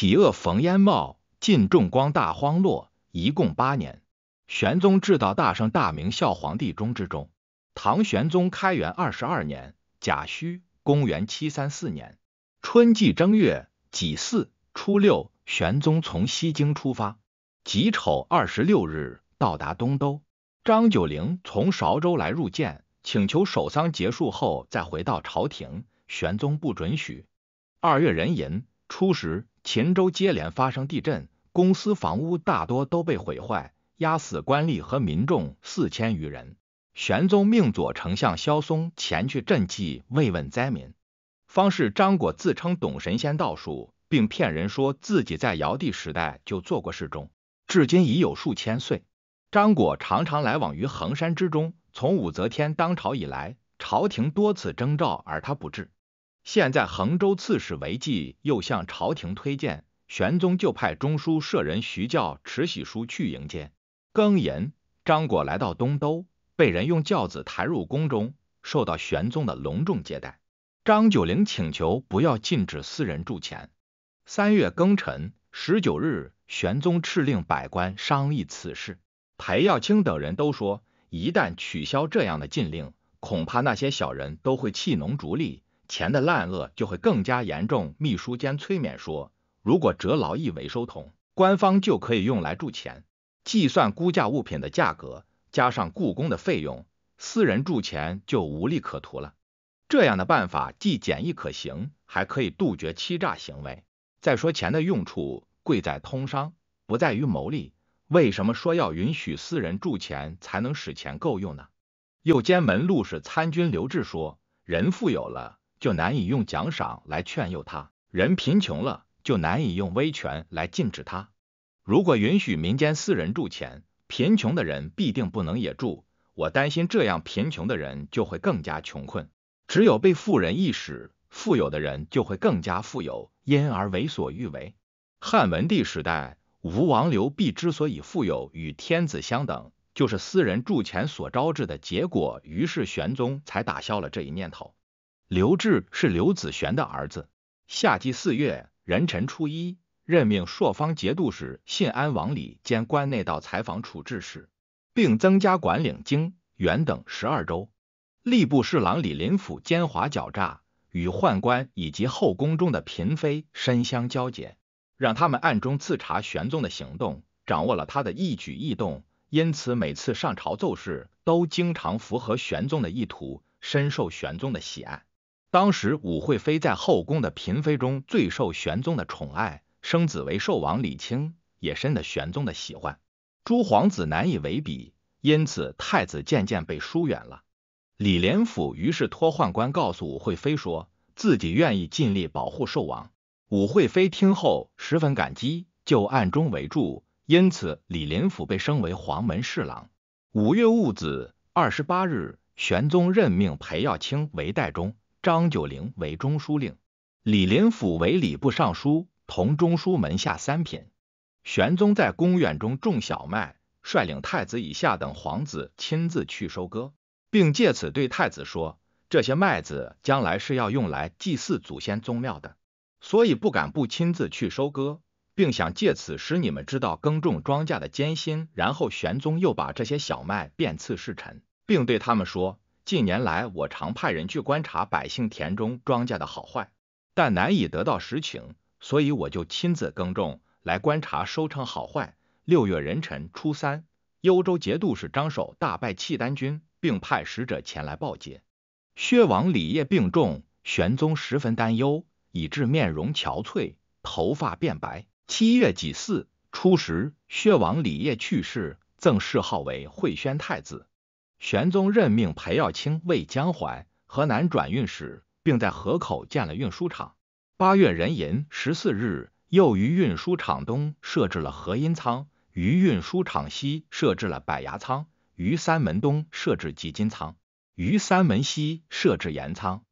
体恶逢烟冒，尽重光大荒落，一共八年。玄宗至道大圣大明孝皇帝中之中，唐玄宗开元二十二年甲戌，公元七三四年春季正月己巳初六，玄宗从西京出发，己丑二十六日到达东都。张九龄从韶州来入见，请求守丧结束后再回到朝廷，玄宗不准许。二月壬寅初十。秦州接连发生地震，公司房屋大多都被毁坏，压死官吏和民众四千余人。玄宗命左丞相萧嵩前去赈济、慰问灾民。方士张果自称懂神仙道术，并骗人说自己在尧帝时代就做过侍中，至今已有数千岁。张果常常来往于衡山之中，从武则天当朝以来，朝廷多次征召而他不至。现在衡州刺史韦继又向朝廷推荐，玄宗就派中书舍人徐教、持喜书去迎接。庚寅，张果来到东都，被人用轿子抬入宫中，受到玄宗的隆重接待。张九龄请求不要禁止私人铸钱。三月庚辰十九日，玄宗敕令百官商议此事。裴耀卿等人都说，一旦取消这样的禁令，恐怕那些小人都会弃农逐利。钱的烂恶就会更加严重。秘书兼催眠说：“如果折劳役为收铜，官方就可以用来铸钱。计算估价物品的价格，加上故宫的费用，私人铸钱就无利可图了。这样的办法既简易可行，还可以杜绝欺诈行为。再说钱的用处贵在通商，不在于牟利。为什么说要允许私人铸钱才能使钱够用呢？”右监门路是参军刘志说：“人富有了。”就难以用奖赏来劝诱他，人贫穷了就难以用威权来禁止他。如果允许民间私人铸钱，贫穷的人必定不能也铸。我担心这样贫穷的人就会更加穷困。只有被富人一使，富有的人就会更加富有，因而为所欲为。汉文帝时代，吴王刘濞之所以富有与天子相等，就是私人铸钱所招致的结果。于是玄宗才打消了这一念头。刘志是刘子玄的儿子。夏季四月，壬辰初一，任命朔方节度使信安王礼兼关内道采访处置使，并增加管领京、原等十二州。吏部侍郎李林甫奸猾狡诈，与宦官以及后宫中的嫔妃深相交结，让他们暗中刺查玄宗的行动，掌握了他的一举一动，因此每次上朝奏事都经常符合玄宗的意图，深受玄宗的喜爱。当时武惠妃在后宫的嫔妃中最受玄宗的宠爱，生子为寿王李清，也深得玄宗的喜欢，诸皇子难以为比，因此太子渐渐被疏远了。李林甫于是托宦官告诉武惠妃说，自己愿意尽力保护寿王。武惠妃听后十分感激，就暗中围住。因此李林甫被升为黄门侍郎。五月戊子，二十八日，玄宗任命裴耀卿为代中。张九龄为中书令，李林甫为礼部尚书，同中书门下三品。玄宗在宫苑中种小麦，率领太子以下等皇子亲自去收割，并借此对太子说：“这些麦子将来是要用来祭祀祖先宗庙的，所以不敢不亲自去收割，并想借此使你们知道耕种庄稼的艰辛。”然后玄宗又把这些小麦遍赐侍臣，并对他们说。近年来，我常派人去观察百姓田中庄稼的好坏，但难以得到实情，所以我就亲自耕种，来观察收成好坏。六月壬辰初三，幽州节度使张守大败契丹军，并派使者前来报捷。薛王李业病重，玄宗十分担忧，以致面容憔悴，头发变白。七月己巳初十，薛王李业去世，赠谥号为惠宣太子。玄宗任命裴耀清为江淮河南转运使，并在河口建了运输场。八月壬寅十四日，又于运输场东设置了河阴仓，于运输场西设置了柏牙仓，于三门东设置集金仓，于三门西设置盐仓。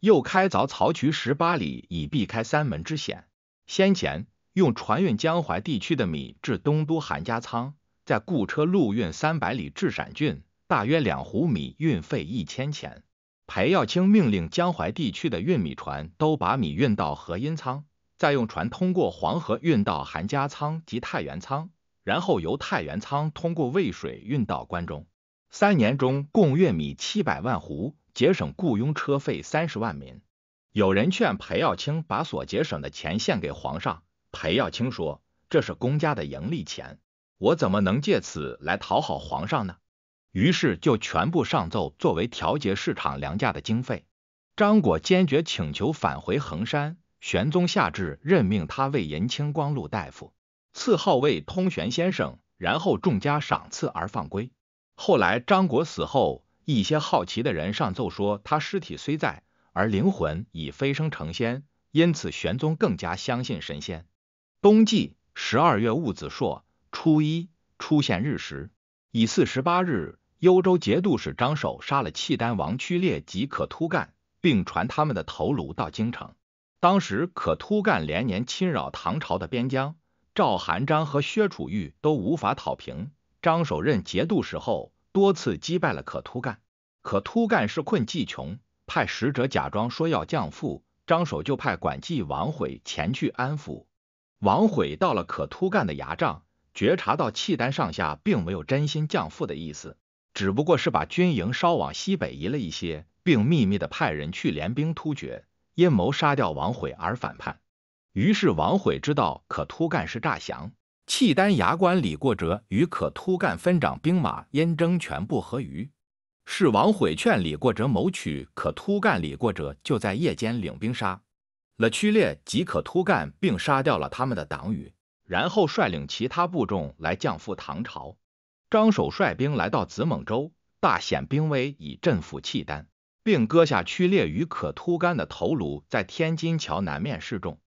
又开凿漕渠十八里，以避开三门之险。先前用船运江淮地区的米至东都韩家仓，再雇车陆运三百里至陕郡。大约两斛米，运费一千钱。裴耀清命令江淮地区的运米船都把米运到河阴仓，再用船通过黄河运到韩家仓及太原仓，然后由太原仓通过渭水运到关中。三年中共运米七百万斛，节省雇佣车费三十万民。有人劝裴耀清把所节省的钱献给皇上，裴耀清说：“这是公家的盈利钱，我怎么能借此来讨好皇上呢？”于是就全部上奏，作为调节市场粮价的经费。张果坚决请求返回衡山，玄宗下旨任命他为银青光禄大夫，赐号为通玄先生，然后重加赏赐而放归。后来张果死后，一些好奇的人上奏说，他尸体虽在，而灵魂已飞升成仙，因此玄宗更加相信神仙。冬季十二月戊子朔初一出现日食，乙巳十八日。幽州节度使张守杀了契丹王屈烈及可突干，并传他们的头颅到京城。当时可突干连年侵扰唐朝的边疆，赵韩章和薛楚玉都无法讨平。张守任节度使后，多次击败了可突干。可突干是困济穷，派使者假装说要降附，张守就派管济王悔前去安抚。王悔到了可突干的牙帐，觉察到契丹上下并没有真心降附的意思。只不过是把军营稍往西北移了一些，并秘密的派人去联兵突厥，阴谋杀掉王悔而反叛。于是王悔知道可突干是诈降，契丹牙关李过哲与可突干分掌兵马，因征全部合于。是王悔劝李过哲谋取可突干，李过哲就在夜间领兵杀了屈烈及可突干，并杀掉了他们的党羽，然后率领其他部众来降服唐朝。张守率兵来到子猛州，大显兵威以镇抚契丹，并割下屈烈与可突干的头颅，在天津桥南面示众。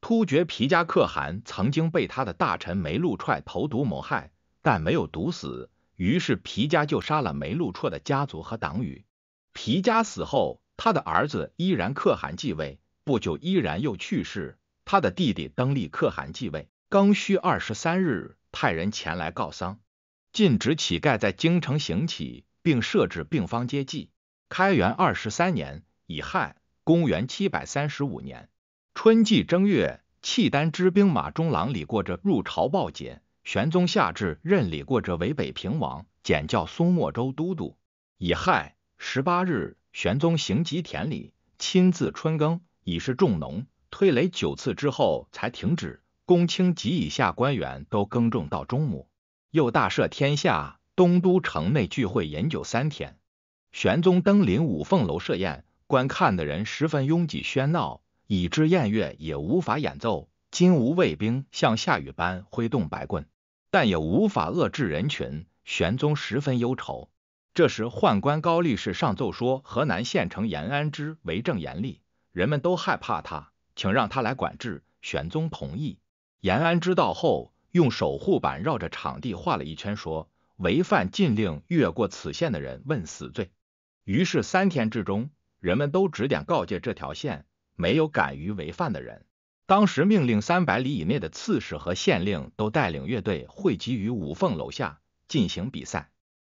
突厥皮加可汗曾经被他的大臣梅禄踹投毒谋害，但没有毒死，于是皮加就杀了梅禄绰的家族和党羽。皮加死后，他的儿子依然可汗继位，不久依然又去世，他的弟弟登立可汗继位，刚戌二十三日派人前来告丧。禁止乞丐在京城行乞，并设置病方接济。开元二十三年，乙亥，公元七百三十五年，春季正月，契丹之兵马中郎李过着入朝报捷。玄宗下旨任李过着为北平王，简叫苏漠州都督。乙亥十八日，玄宗行吉田礼，亲自春耕，以示重农。推雷九次之后才停止。公卿及以下官员都耕种到中午。又大赦天下，东都城内聚会饮酒三天。玄宗登临五凤楼设宴，观看的人十分拥挤喧闹，以知宴乐也无法演奏。金吾卫兵像下雨般挥动白棍，但也无法遏制人群。玄宗十分忧愁。这时，宦官高力士上奏说，河南县城延安之为政严厉，人们都害怕他，请让他来管制。玄宗同意。延安知道后。用守护板绕着场地画了一圈，说：“违反禁令越过此线的人，问死罪。”于是三天之中，人们都指点告诫这条线，没有敢于违犯的人。当时命令三百里以内的刺史和县令都带领乐队汇集于五凤楼下进行比赛。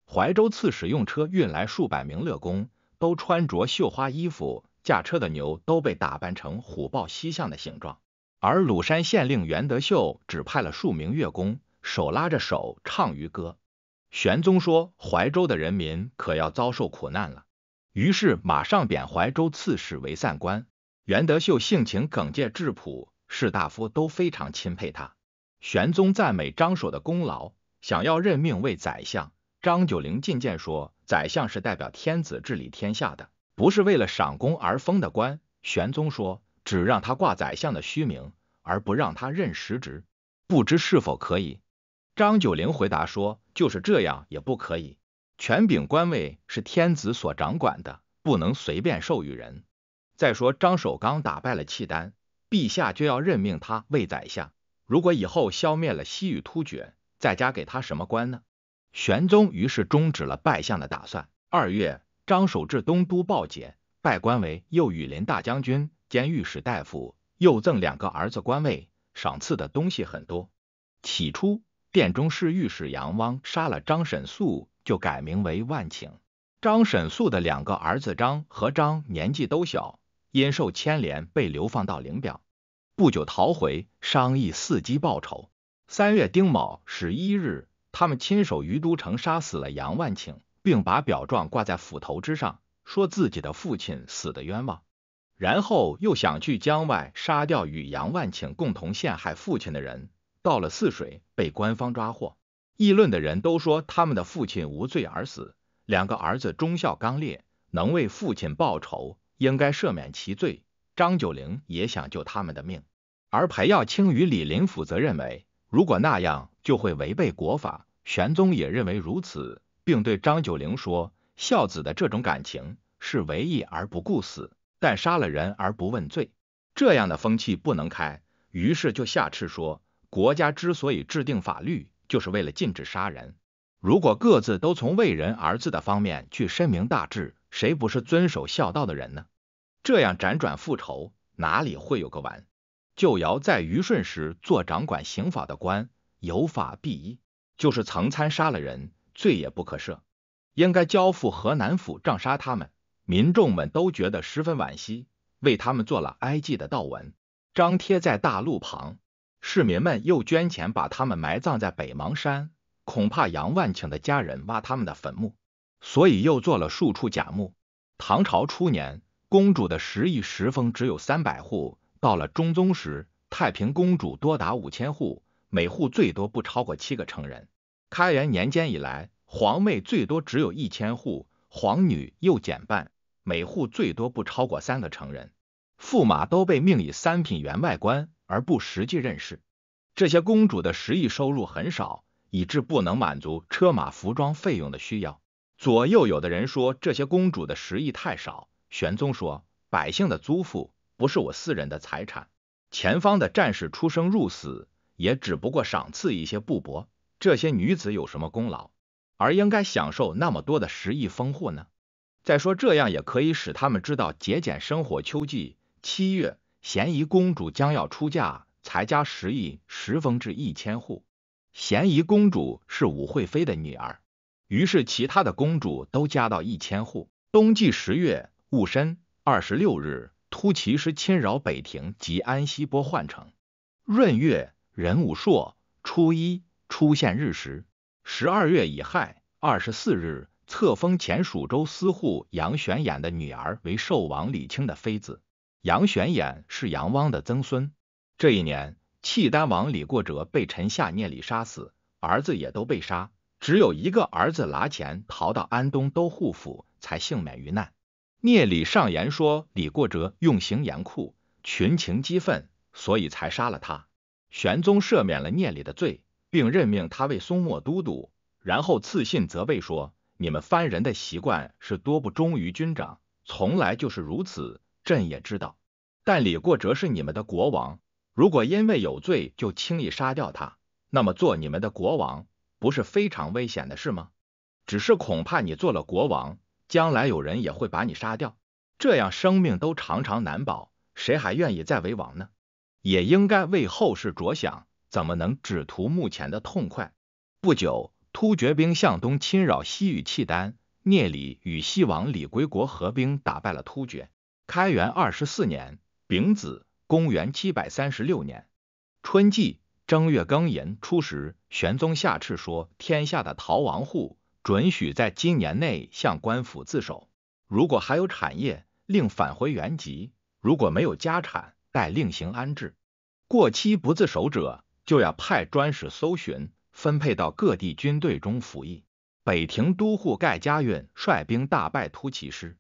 怀州刺史用车运来数百名乐工，都穿着绣花衣服，驾车的牛都被打扮成虎豹、西象的形状。而鲁山县令袁德秀指派了数名乐工，手拉着手唱渔歌。玄宗说：“怀州的人民可要遭受苦难了。”于是马上贬怀州刺史为散官。袁德秀性情耿介质朴，士大夫都非常钦佩他。玄宗赞美张守的功劳，想要任命为宰相。张九龄进谏说：“宰相是代表天子治理天下的，不是为了赏功而封的官。”玄宗说。只让他挂宰相的虚名，而不让他任实职，不知是否可以？张九龄回答说：“就是这样也不可以，权柄官位是天子所掌管的，不能随便授予人。再说张守刚打败了契丹，陛下就要任命他为宰相，如果以后消灭了西域突厥，再加给他什么官呢？”玄宗于是终止了拜相的打算。二月，张守志东都报捷，拜官为右羽林大将军。监御史大夫又赠两个儿子官位，赏赐的东西很多。起初，殿中侍御史杨汪杀了张沈素，就改名为万顷。张沈素的两个儿子张和张年纪都小，因受牵连被流放到灵表，不久逃回，商议伺机报仇。三月丁卯十一日，他们亲手于都城杀死了杨万顷，并把表状挂在斧头之上，说自己的父亲死的冤枉。然后又想去江外杀掉与杨万顷共同陷害父亲的人，到了泗水被官方抓获。议论的人都说他们的父亲无罪而死，两个儿子忠孝刚烈，能为父亲报仇，应该赦免其罪。张九龄也想救他们的命，而裴耀卿与李林甫则认为，如果那样就会违背国法。玄宗也认为如此，并对张九龄说：“孝子的这种感情是为义而不顾死。”但杀了人而不问罪，这样的风气不能开。于是就下敕说：国家之所以制定法律，就是为了禁止杀人。如果各自都从为人儿子的方面去深明大志，谁不是遵守孝道的人呢？这样辗转复仇，哪里会有个完？旧尧在虞舜时做掌管刑法的官，有法必依，就是曾参杀了人，罪也不可赦，应该交付河南府杖杀他们。民众们都觉得十分惋惜，为他们做了哀祭的悼文，张贴在大路旁。市民们又捐钱把他们埋葬在北邙山，恐怕杨万顷的家人挖他们的坟墓，所以又做了数处假墓。唐朝初年，公主的十亿时封只有三百户，到了中宗时，太平公主多达五千户，每户最多不超过七个成人。开元年间以来，皇妹最多只有一千户，皇女又减半。每户最多不超过三个成人，驸马都被命以三品员外官，而不实际任事。这些公主的实亿收入很少，以致不能满足车马服装费用的需要。左右有的人说这些公主的实亿太少，玄宗说百姓的租赋不是我私人的财产，前方的战士出生入死，也只不过赏赐一些布帛，这些女子有什么功劳，而应该享受那么多的实亿丰富呢？再说，这样也可以使他们知道节俭生活。秋季七月，咸宜公主将要出嫁，才家十亿，十封至一千户。咸宜公主是武惠妃的女儿，于是其他的公主都加到一千户。冬季十月戊申，二十六日，突骑师侵扰北庭及安西波换城。闰月壬午朔初一，出现日食。十二月乙亥，二十四日。册封前蜀州司户杨玄琰的女儿为寿王李清的妃子。杨玄琰是杨汪的曾孙。这一年，契丹王李过哲被臣下聂礼杀死，儿子也都被杀，只有一个儿子拿钱逃到安东都护府，才幸免于难。聂礼上言说，李过哲用刑严酷，群情激愤，所以才杀了他。玄宗赦免了聂礼的罪，并任命他为松漠都督，然后赐信责备说。你们番人的习惯是多不忠于军长，从来就是如此。朕也知道，但李过哲是你们的国王，如果因为有罪就轻易杀掉他，那么做你们的国王不是非常危险的事吗？只是恐怕你做了国王，将来有人也会把你杀掉，这样生命都常常难保，谁还愿意再为王呢？也应该为后世着想，怎么能只图目前的痛快？不久。突厥兵向东侵扰西域，契丹、聂里与西王李归国合兵打败了突厥。开元二十四年（丙子，公元七百三十六年）春季正月庚寅初时，玄宗下敕说：天下的逃亡户，准许在今年内向官府自首；如果还有产业，令返回原籍；如果没有家产，待另行安置。过期不自首者，就要派专使搜寻。分配到各地军队中服役。北庭都护盖嘉运率兵大败突骑师。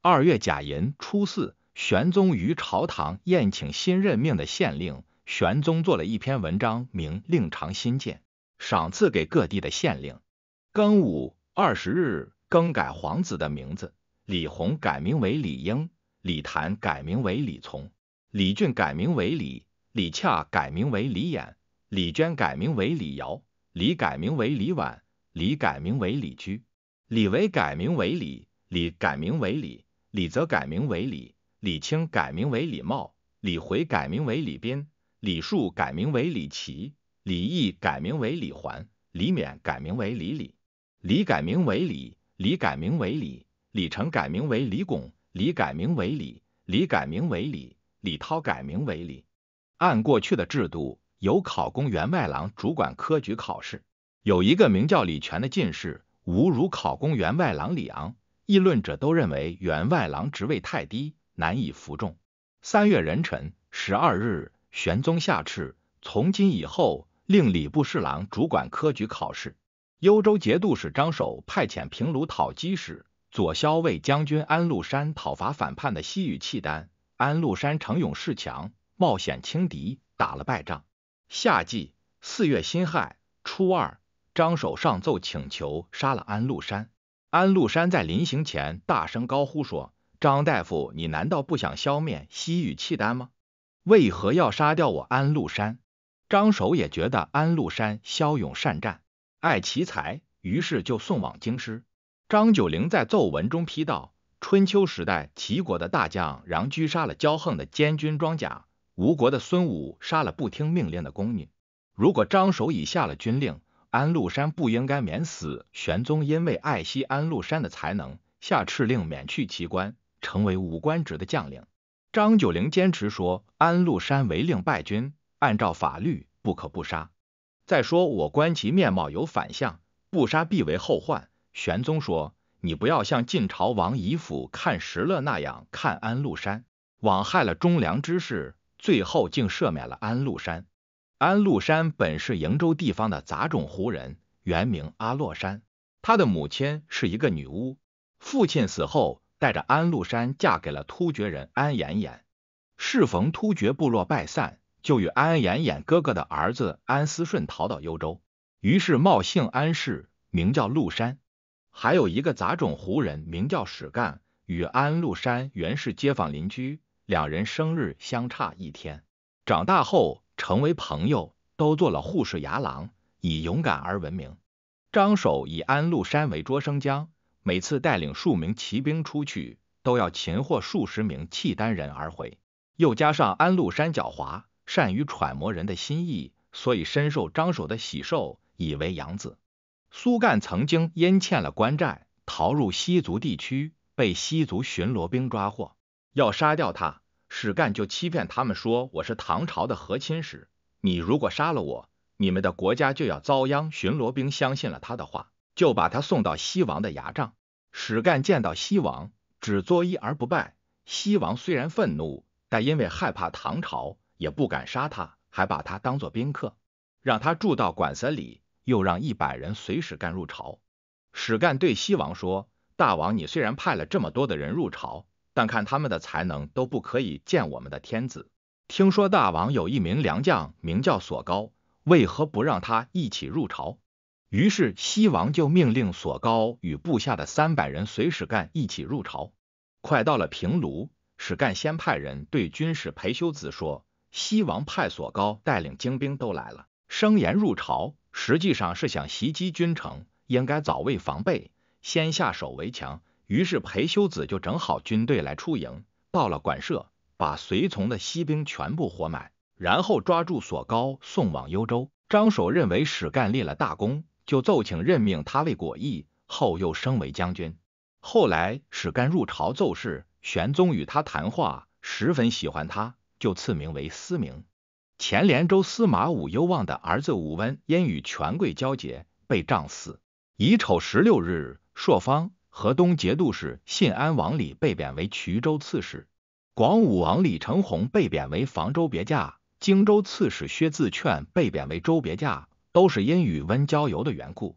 二月甲寅初四，玄宗于朝堂宴请新任命的县令。玄宗做了一篇文章，名《令长新建》，赏赐给各地的县令。庚午二十日，更改皇子的名字：李弘改名为李英，李倓改名为李从，李俊改名为李，李洽改名为李衍，李娟改名为李瑶。李改名为李婉，李改名为李居，李维改名为李，李改名为李，李则改名为李，李清改名为李茂，李回改名为李斌，李树改名为李奇，李毅改名为李环，李勉改名为李李，李改名为李，李改名为李，李成改名为李拱，李改名为李，李改名为李，李涛改名为李。按过去的制度。由考公员外郎主管科举考试。有一个名叫李全的进士侮辱考公员外郎李昂，议论者都认为员外郎职位太低，难以服众。三月壬辰，十二日，玄宗下敕：从今以后，令礼部侍郎主管科举考试。幽州节度使张守派遣平卢讨击使左骁卫将军安禄山讨伐反叛的西域契丹。安禄山城勇势强，冒险轻敌，打了败仗。夏季四月辛亥初二，张守上奏请求杀了安禄山。安禄山在临行前大声高呼说：“张大夫，你难道不想消灭西域契丹吗？为何要杀掉我安禄山？”张守也觉得安禄山骁勇善战，爱奇才，于是就送往京师。张九龄在奏文中批道：“春秋时代，齐国的大将穰苴杀了骄横的监军装甲，吴国的孙武杀了不听命令的宫女。如果张守已下了军令，安禄山不应该免死。玄宗因为爱惜安禄山的才能，下敕令免去其官，成为武官职的将领。张九龄坚持说，安禄山违令败军，按照法律不可不杀。再说我观其面貌有反相，不杀必为后患。玄宗说，你不要像晋朝王夷甫看石勒那样看安禄山，枉害了忠良之士。最后竟赦免了安禄山。安禄山本是瀛州地方的杂种胡人，原名阿洛山。他的母亲是一个女巫，父亲死后带着安禄山嫁给了突厥人安延延。适逢突厥部落败散，就与安延延哥哥的儿子安思顺逃到幽州，于是冒姓安氏，名叫禄山。还有一个杂种胡人名叫史干，与安禄山原是街坊邻居。两人生日相差一天，长大后成为朋友，都做了护士牙郎，以勇敢而闻名。张守以安禄山为捉生姜，每次带领数名骑兵出去，都要擒获数十名契丹人而回。又加上安禄山狡猾，善于揣摩人的心意，所以深受张守的喜受，以为养子。苏干曾经因欠了官债，逃入西族地区，被西族巡逻兵抓获。要杀掉他，史干就欺骗他们说我是唐朝的和亲使。你如果杀了我，你们的国家就要遭殃。巡逻兵相信了他的话，就把他送到西王的牙帐。史干见到西王，只作揖而不拜。西王虽然愤怒，但因为害怕唐朝，也不敢杀他，还把他当做宾客，让他住到馆子里，又让一百人随史干入朝。史干对西王说：“大王，你虽然派了这么多的人入朝。”但看他们的才能都不可以见我们的天子。听说大王有一名良将，名叫索高，为何不让他一起入朝？于是西王就命令索高与部下的三百人随使干一起入朝。快到了平卢，史干先派人对军士裴修子说：“西王派索高带领精兵都来了，声言入朝，实际上是想袭击军城，应该早为防备，先下手为强。”于是裴休子就整好军队来出营，到了馆舍，把随从的西兵全部活埋，然后抓住索高送往幽州。张守认为史干立了大功，就奏请任命他为果毅，后又升为将军。后来史干入朝奏事，玄宗与他谈话，十分喜欢他，就赐名为思明。前连州司马武攸望的儿子武温，因与权贵交结，被杖死。乙丑十六日，朔方。河东节度使信安王李被贬为衢州刺史，广武王李承宏被贬为房州别驾，荆州刺史薛自劝被贬为州别驾，都是因与温交游的缘故。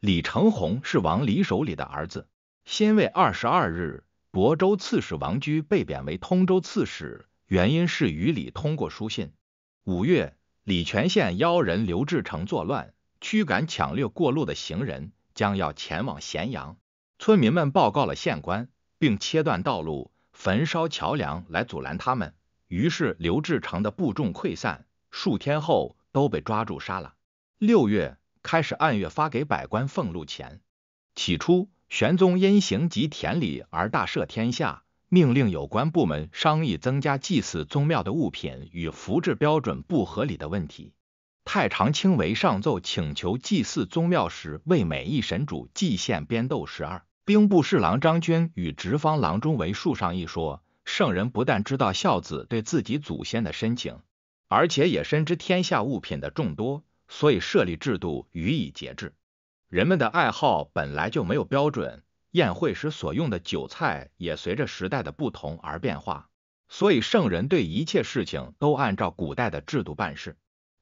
李承宏是王李手里的儿子。辛未二十二日，亳州刺史王居被贬为通州刺史，原因是与李通过书信。五月，礼泉县妖人刘志成作乱，驱赶抢掠过路的行人，将要前往咸阳。村民们报告了县官，并切断道路、焚烧桥梁来阻拦他们。于是刘志成的部众溃散，数天后都被抓住杀了。六月开始按月发给百官俸禄钱。起初，玄宗因行及田礼而大赦天下，命令有关部门商议增加祭祀宗庙的物品与福制标准不合理的问题。太常卿为上奏请求祭祀宗庙时，为每一神主祭献编斗十二。兵部侍郎张娟与直方郎中为树上一说：圣人不但知道孝子对自己祖先的深情，而且也深知天下物品的众多，所以设立制度予以节制。人们的爱好本来就没有标准，宴会时所用的酒菜也随着时代的不同而变化，所以圣人对一切事情都按照古代的制度办事。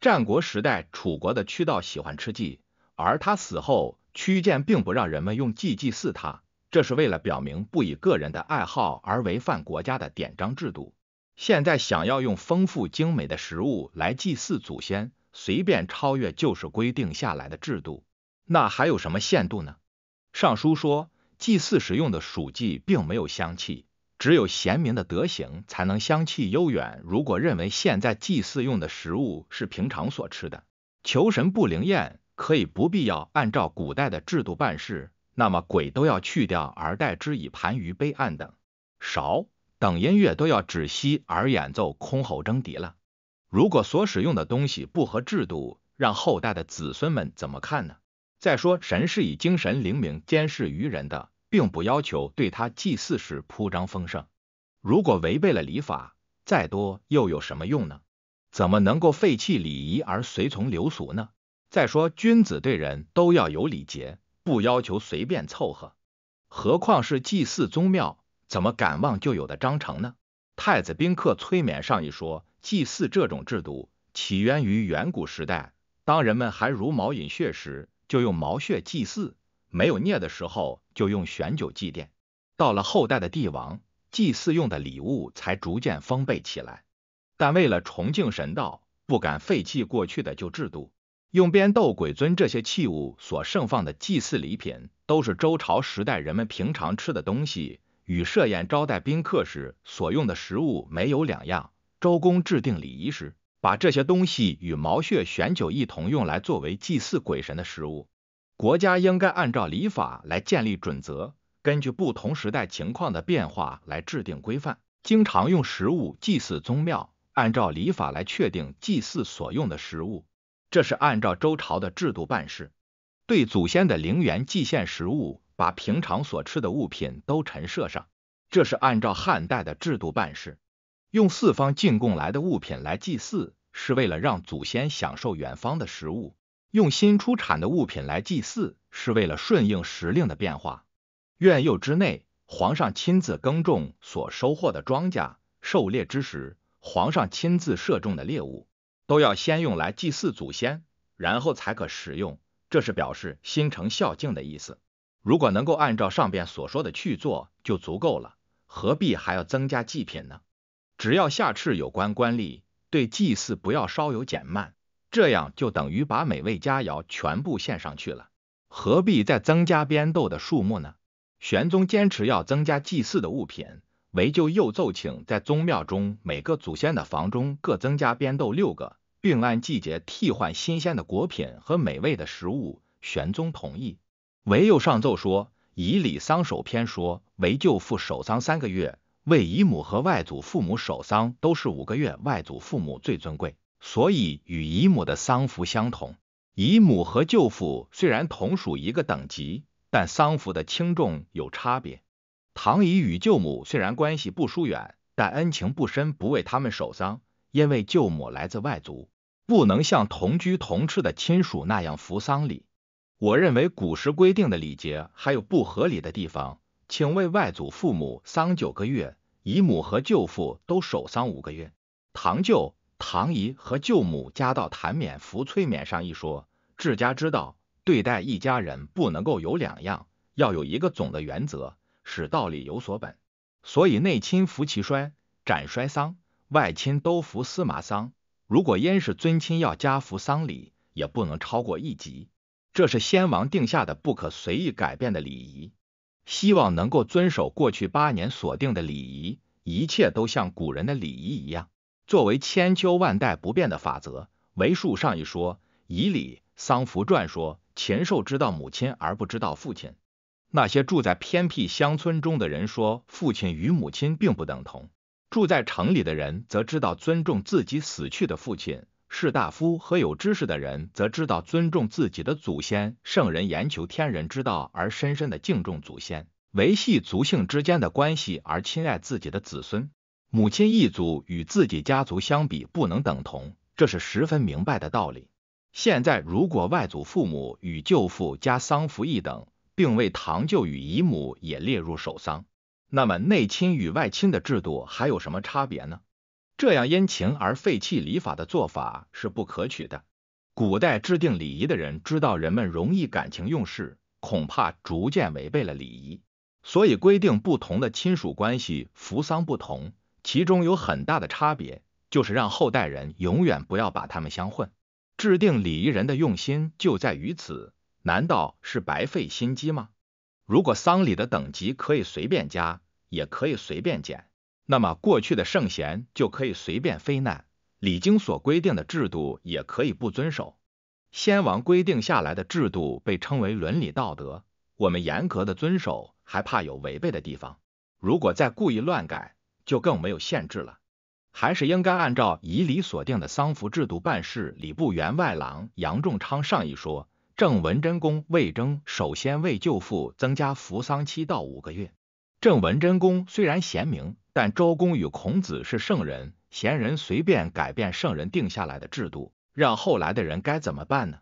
战国时代，楚国的屈道喜欢吃祭，而他死后，屈建并不让人们用祭祭祀他，这是为了表明不以个人的爱好而违反国家的典章制度。现在想要用丰富精美的食物来祭祀祖先，随便超越就是规定下来的制度，那还有什么限度呢？尚书说，祭祀使用的黍祭并没有香气。只有贤明的德行，才能香气悠远。如果认为现在祭祀用的食物是平常所吃的，求神不灵验，可以不必要按照古代的制度办事，那么鬼都要去掉，而代之以盘盂、杯案等，勺等音乐都要止息，而演奏箜篌征笛了。如果所使用的东西不合制度，让后代的子孙们怎么看呢？再说，神是以精神灵敏监视于人的。并不要求对他祭祀时铺张丰盛，如果违背了礼法，再多又有什么用呢？怎么能够废弃礼仪而随从流俗呢？再说，君子对人都要有礼节，不要求随便凑合，何况是祭祀宗庙，怎么敢忘旧有的章程呢？太子宾客催眠上一说，祭祀这种制度起源于远古时代，当人们还茹毛饮血时，就用毛血祭祀。没有孽的时候，就用玄酒祭奠。到了后代的帝王，祭祀用的礼物才逐渐丰备起来。但为了崇敬神道，不敢废弃过去的旧制度，用鞭斗、鬼尊这些器物所盛放的祭祀礼品，都是周朝时代人们平常吃的东西，与设宴招待宾客时所用的食物没有两样。周公制定礼仪时，把这些东西与毛血、玄酒一同用来作为祭祀鬼神的食物。国家应该按照礼法来建立准则，根据不同时代情况的变化来制定规范。经常用食物祭祀宗庙，按照礼法来确定祭祀所用的食物，这是按照周朝的制度办事。对祖先的陵园祭献食物，把平常所吃的物品都陈设上，这是按照汉代的制度办事。用四方进贡来的物品来祭祀，是为了让祖先享受远方的食物。用新出产的物品来祭祀，是为了顺应时令的变化。院囿之内，皇上亲自耕种所收获的庄稼，狩猎之时，皇上亲自射中的猎物，都要先用来祭祀祖先，然后才可食用，这是表示心诚孝敬的意思。如果能够按照上边所说的去做，就足够了，何必还要增加祭品呢？只要下敕有关官吏，对祭祀不要稍有减慢。这样就等于把美味佳肴全部献上去了，何必再增加编豆的数目呢？玄宗坚持要增加祭祀的物品，唯就又奏请在宗庙中每个祖先的房中各增加编豆六个，并按季节替换新鲜的果品和美味的食物。玄宗同意，唯又上奏说，以礼丧守篇说，为舅父守丧三个月，为姨母和外祖父母守丧都是五个月，外祖父母最尊贵。所以与姨母的丧服相同。姨母和舅父虽然同属一个等级，但丧服的轻重有差别。堂姨与舅母虽然关系不疏远，但恩情不深，不为他们守丧，因为舅母来自外族，不能像同居同吃的亲属那样服丧礼。我认为古时规定的礼节还有不合理的地方。请为外祖父母丧九个月，姨母和舅父都守丧五个月。堂舅。《唐姨和舅母家道谭冕服催冕上一说，治家之道对待一家人不能够有两样，要有一个总的原则，使道理有所本。所以内亲服其衰斩衰丧，外亲都服司马丧。如果焉是尊亲要加服丧礼，也不能超过一级。这是先王定下的不可随意改变的礼仪，希望能够遵守过去八年锁定的礼仪，一切都像古人的礼仪一样。作为千秋万代不变的法则，为数上一说，以理《丧服传说，禽兽知道母亲而不知道父亲。那些住在偏僻乡村中的人说，父亲与母亲并不等同。住在城里的人则知道尊重自己死去的父亲，士大夫和有知识的人则知道尊重自己的祖先。圣人研求天人之道，而深深地敬重祖先，维系族姓之间的关系，而亲爱自己的子孙。母亲一族与自己家族相比不能等同，这是十分明白的道理。现在如果外祖父母与舅父加丧服一等，并为堂舅与姨母也列入守丧，那么内亲与外亲的制度还有什么差别呢？这样因情而废弃礼法的做法是不可取的。古代制定礼仪的人知道人们容易感情用事，恐怕逐渐违背了礼仪，所以规定不同的亲属关系服丧不同。其中有很大的差别，就是让后代人永远不要把他们相混。制定礼仪人的用心就在于此，难道是白费心机吗？如果丧礼的等级可以随便加，也可以随便减，那么过去的圣贤就可以随便非难，礼经所规定的制度也可以不遵守。先王规定下来的制度被称为伦理道德，我们严格的遵守，还怕有违背的地方？如果再故意乱改，就更没有限制了，还是应该按照以礼所定的丧服制度办事。礼部员外郎杨仲昌上议说：，郑文贞公魏征首先为舅父增加服丧期到五个月。郑文贞公虽然贤明，但周公与孔子是圣人，贤人随便改变圣人定下来的制度，让后来的人该怎么办呢？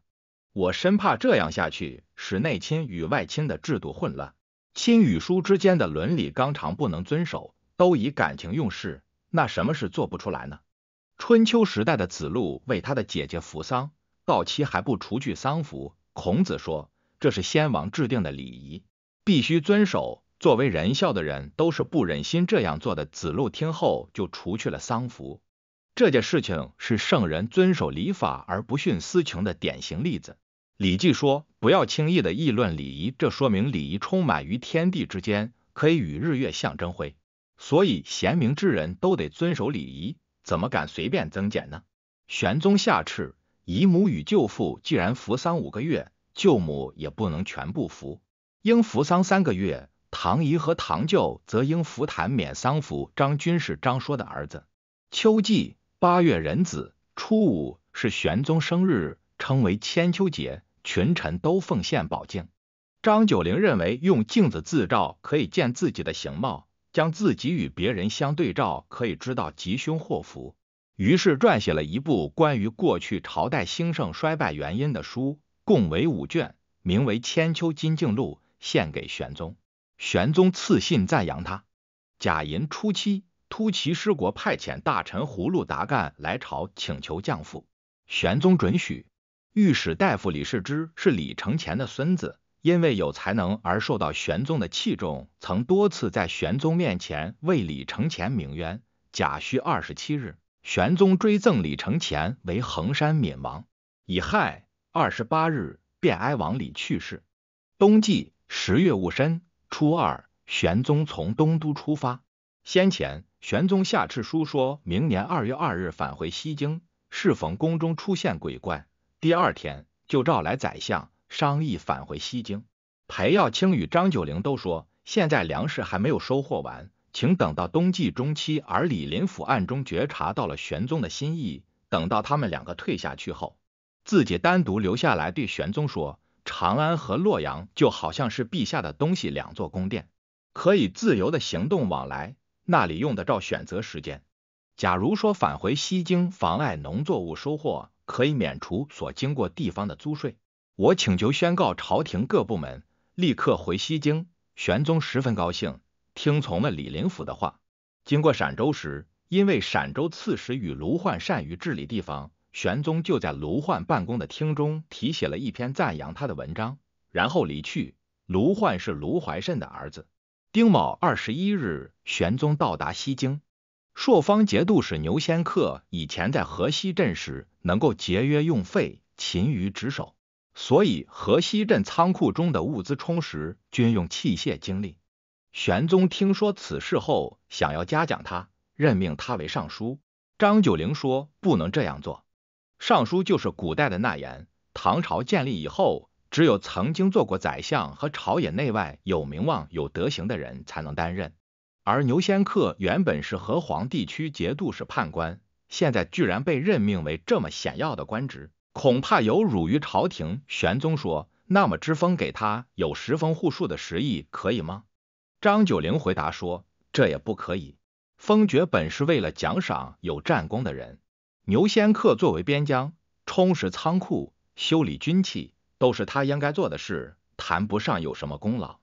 我深怕这样下去，使内亲与外亲的制度混乱，亲与疏之间的伦理纲常不能遵守。都以感情用事，那什么事做不出来呢？春秋时代的子路为他的姐姐服丧，到期还不除去丧服。孔子说，这是先王制定的礼仪，必须遵守。作为仁孝的人，都是不忍心这样做的。子路听后就除去了丧服。这件事情是圣人遵守礼法而不徇私情的典型例子。《礼记》说，不要轻易的议论礼仪，这说明礼仪充满于天地之间，可以与日月相争辉。所以，贤明之人都得遵守礼仪，怎么敢随便增减呢？玄宗下敕：姨母与舅父既然服丧五个月，舅母也不能全部服，应服丧三个月。唐姨和唐舅则应服坛免丧服。张军是张说的儿子。秋季八月壬子，初五是玄宗生日，称为千秋节，群臣都奉献宝镜。张九龄认为，用镜子自照可以见自己的形貌。将自己与别人相对照，可以知道吉凶祸福。于是撰写了一部关于过去朝代兴盛衰败原因的书，共为五卷，名为《千秋金镜录》，献给玄宗。玄宗赐信赞扬他。贾寅初期，突骑师国派遣大臣葫芦达干来朝，请求降附。玄宗准许。御史大夫李世之是李承乾的孙子。因为有才能而受到玄宗的器重，曾多次在玄宗面前为李承乾鸣冤。甲戌二十七日，玄宗追赠李承乾为衡山敏王。乙亥二十八日，便哀王李去世。冬季十月戊申初二，玄宗从东都出发。先前，玄宗下敕书说，明年二月二日返回西京。适逢宫中出现鬼怪，第二天就召来宰相。商议返回西京，裴耀卿与张九龄都说：“现在粮食还没有收获完，请等到冬季中期。”而李林甫暗中觉察到了玄宗的心意，等到他们两个退下去后，自己单独留下来对玄宗说：“长安和洛阳就好像是陛下的东西，两座宫殿可以自由的行动往来，那里用得着选择时间。假如说返回西京妨碍农作物收获，可以免除所经过地方的租税。”我请求宣告朝廷各部门立刻回西京。玄宗十分高兴，听从了李林甫的话。经过陕州时，因为陕州刺史与卢焕善于治理地方，玄宗就在卢焕办公的厅中题写了一篇赞扬他的文章，然后离去。卢焕是卢怀慎的儿子。丁卯二十一日，玄宗到达西京。朔方节度使牛仙客以前在河西镇时，能够节约用费，勤于职守。所以河西镇仓库中的物资充实，军用器械精历。玄宗听说此事后，想要嘉奖他，任命他为尚书。张九龄说：“不能这样做。尚书就是古代的纳言。唐朝建立以后，只有曾经做过宰相和朝野内外有名望、有德行的人才能担任。而牛仙客原本是河湟地区节度使判官，现在居然被任命为这么显要的官职。”恐怕有辱于朝廷。玄宗说：“那么，之封给他有十封户数的实意，可以吗？”张九龄回答说：“这也不可以。封爵本是为了奖赏有战功的人。牛仙客作为边疆，充实仓库、修理军器，都是他应该做的事，谈不上有什么功劳。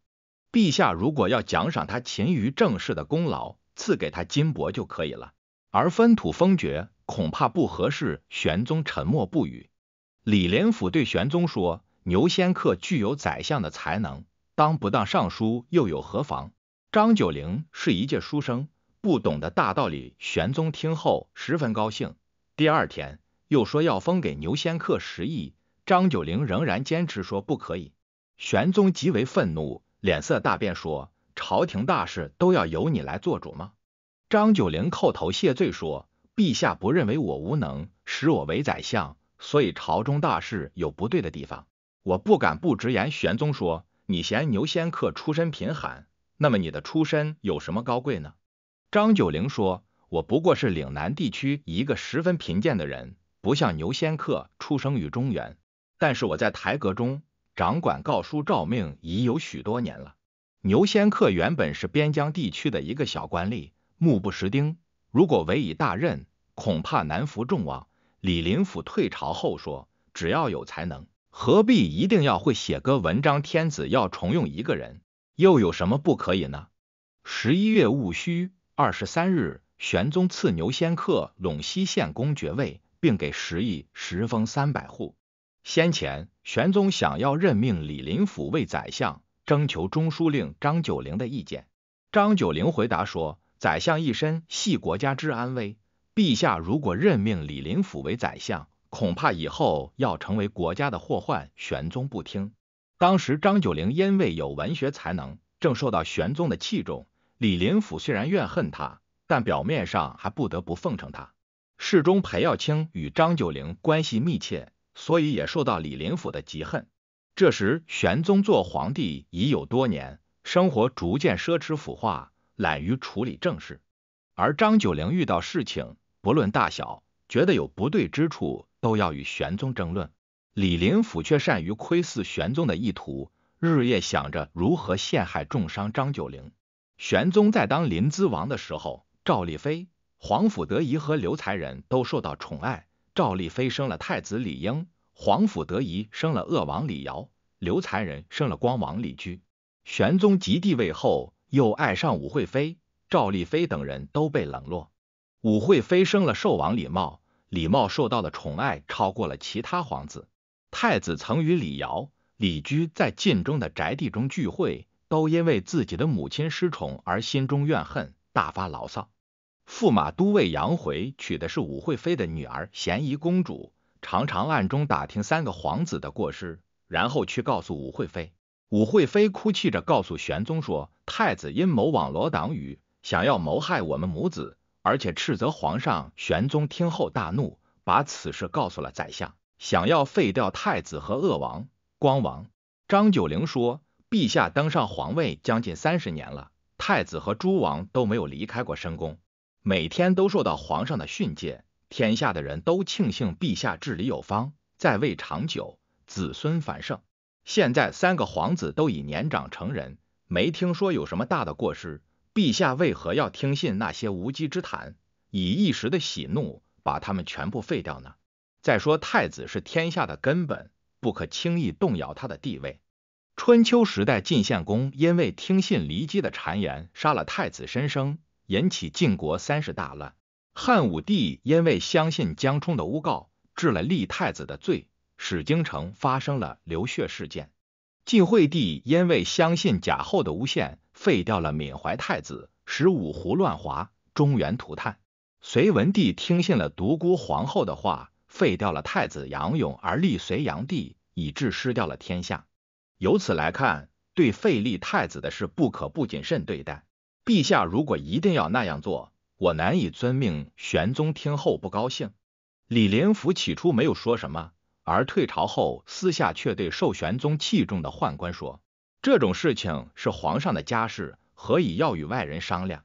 陛下如果要奖赏他勤于政事的功劳，赐给他金帛就可以了。而分土封爵，恐怕不合适。”玄宗沉默不语。李林甫对玄宗说：“牛仙客具有宰相的才能，当不当尚书又有何妨？”张九龄是一介书生，不懂得大道理。玄宗听后十分高兴。第二天又说要封给牛仙客十亿，张九龄仍然坚持说不可以。玄宗极为愤怒，脸色大变，说：“朝廷大事都要由你来做主吗？”张九龄叩头谢罪说：“陛下不认为我无能，使我为宰相。”所以朝中大事有不对的地方，我不敢不直言。玄宗说：“你嫌牛仙客出身贫寒，那么你的出身有什么高贵呢？”张九龄说：“我不过是岭南地区一个十分贫贱的人，不像牛仙客出生于中原。但是我在台阁中掌管告书诏命已有许多年了。牛仙客原本是边疆地区的一个小官吏，目不识丁，如果委以大任，恐怕难服众望。”李林甫退朝后说：“只要有才能，何必一定要会写歌文章？天子要重用一个人，又有什么不可以呢？”十一月戊戌，二十三日，玄宗赐牛仙客陇西县公爵位，并给十邑、食封三百户。先前，玄宗想要任命李林甫为宰相，征求中书令张九龄的意见。张九龄回答说：“宰相一身系国家之安危。”陛下如果任命李林甫为宰相，恐怕以后要成为国家的祸患。玄宗不听。当时张九龄因为有文学才能，正受到玄宗的器重。李林甫虽然怨恨他，但表面上还不得不奉承他。侍中裴耀卿与张九龄关系密切，所以也受到李林甫的嫉恨。这时玄宗做皇帝已有多年，生活逐渐奢侈腐化，懒于处理政事。而张九龄遇到事情不论大小，觉得有不对之处，都要与玄宗争论。李林甫却善于窥伺玄宗的意图，日夜想着如何陷害重伤张九龄。玄宗在当临淄王的时候，赵丽妃、皇甫德仪和刘才人都受到宠爱。赵丽妃生了太子李英，皇甫德仪生了鄂王李尧，刘才人生了光王李居。玄宗即帝位后，又爱上武惠妃。赵丽妃等人都被冷落，武惠妃生了寿王李瑁，李瑁受到的宠爱超过了其他皇子。太子曾与李瑶、李居在晋中的宅地中聚会，都因为自己的母亲失宠而心中怨恨，大发牢骚。驸马都尉杨回娶的是武惠妃的女儿咸宜公主，常常暗中打听三个皇子的过失，然后去告诉武惠妃。武惠妃哭泣着告诉玄宗说，太子阴谋网罗党羽。想要谋害我们母子，而且斥责皇上。玄宗听后大怒，把此事告诉了宰相，想要废掉太子和鄂王、光王。张九龄说：“陛下登上皇位将近三十年了，太子和诸王都没有离开过深宫，每天都受到皇上的训诫。天下的人都庆幸陛下治理有方，在位长久，子孙繁盛。现在三个皇子都已年长成人，没听说有什么大的过失。”陛下为何要听信那些无稽之谈，以一时的喜怒把他们全部废掉呢？再说太子是天下的根本，不可轻易动摇他的地位。春秋时代，晋献公因为听信骊姬的谗言，杀了太子申生，引起晋国三世大乱。汉武帝因为相信江充的诬告，治了立太子的罪，使京城发生了流血事件。晋惠帝因为相信贾后的诬陷。废掉了闵怀太子，使五胡乱华，中原涂炭。隋文帝听信了独孤皇后的话，废掉了太子杨勇，而立隋炀帝，以致失掉了天下。由此来看，对废立太子的事不可不谨慎对待。陛下如果一定要那样做，我难以遵命。玄宗听后不高兴。李林甫起初没有说什么，而退朝后私下却对受玄宗器重的宦官说。这种事情是皇上的家事，何以要与外人商量？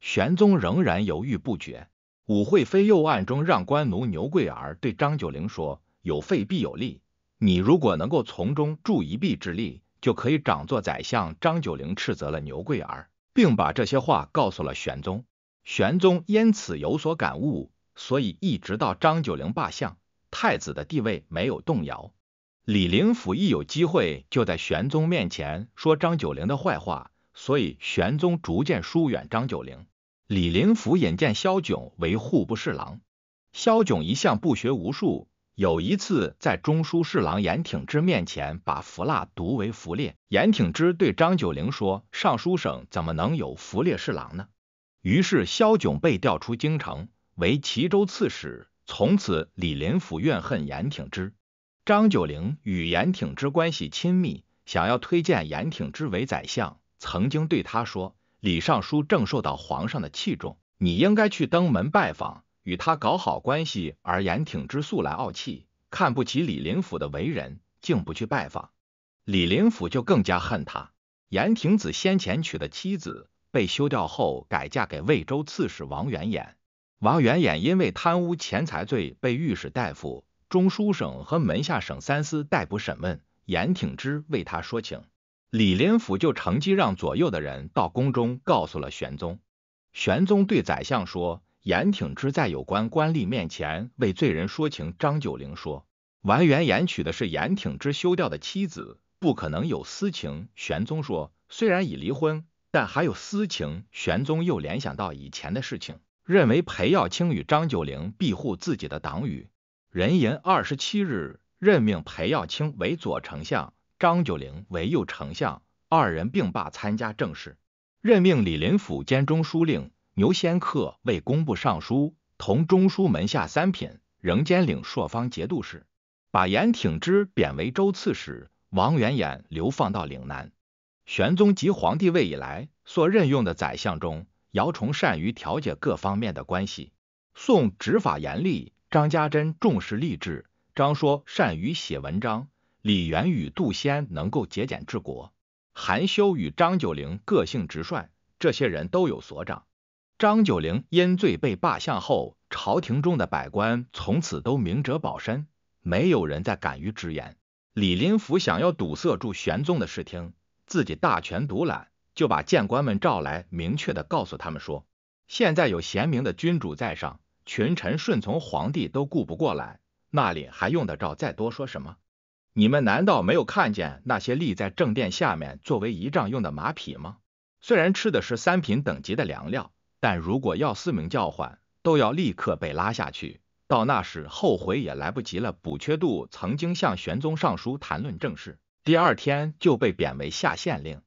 玄宗仍然犹豫不决。武惠妃又暗中让官奴牛贵儿对张九龄说：“有废必有利，你如果能够从中助一臂之力，就可以掌作宰相。”张九龄斥责了牛贵儿，并把这些话告诉了玄宗。玄宗因此有所感悟，所以一直到张九龄罢相，太子的地位没有动摇。李林甫一有机会就在玄宗面前说张九龄的坏话，所以玄宗逐渐疏远张九龄。李林甫引荐萧炯为户部侍郎，萧炯一向不学无术，有一次在中书侍郎严挺之面前把“符蜡读为“符列”，严挺之对张九龄说：“尚书省怎么能有符列侍郎呢？”于是萧炯被调出京城为齐州刺史。从此，李林甫怨恨严挺之。张九龄与严挺之关系亲密，想要推荐严挺之为宰相，曾经对他说：“李尚书正受到皇上的器重，你应该去登门拜访，与他搞好关系。”而严挺之素来傲气，看不起李林甫的为人，竟不去拜访。李林甫就更加恨他。严挺子先前娶的妻子被休掉后，改嫁给魏州刺史王元演。王元演因为贪污钱财罪被御史大夫。中书省和门下省三司逮捕审问，严挺之为他说情，李林甫就乘机让左右的人到宫中告诉了玄宗。玄宗对宰相说：“严挺之在有关官吏面前为罪人说情。”张九龄说：“完颜延娶的是严挺之休掉的妻子，不可能有私情。”玄宗说：“虽然已离婚，但还有私情。”玄宗又联想到以前的事情，认为裴耀卿与张九龄庇护自己的党羽。壬寅二十七日，任命裴耀卿为左丞相，张九龄为右丞相，二人并罢参加政事。任命李林甫兼中书令，牛仙客为工部尚书，同中书门下三品，仍兼领朔方节度使。把严挺之贬为州刺史，王元衍流放到岭南。玄宗即皇帝位以来所任用的宰相中，姚崇善于调解各方面的关系，宋执法严厉。张家珍重视吏治，张说善于写文章，李元与杜先能够节俭治国，韩修与张九龄个性直率，这些人都有所长。张九龄因罪被罢相后，朝廷中的百官从此都明哲保身，没有人再敢于直言。李林甫想要堵塞住玄宗的视听，自己大权独揽，就把谏官们召来，明确的告诉他们说：现在有贤明的君主在上。群臣顺从皇帝都顾不过来，那里还用得着再多说什么？你们难道没有看见那些立在正殿下面作为仪仗用的马匹吗？虽然吃的是三品等级的粮料，但如果要四名叫唤，都要立刻被拉下去。到那时后悔也来不及了。补缺度曾经向玄宗上书谈论政事，第二天就被贬为下县令，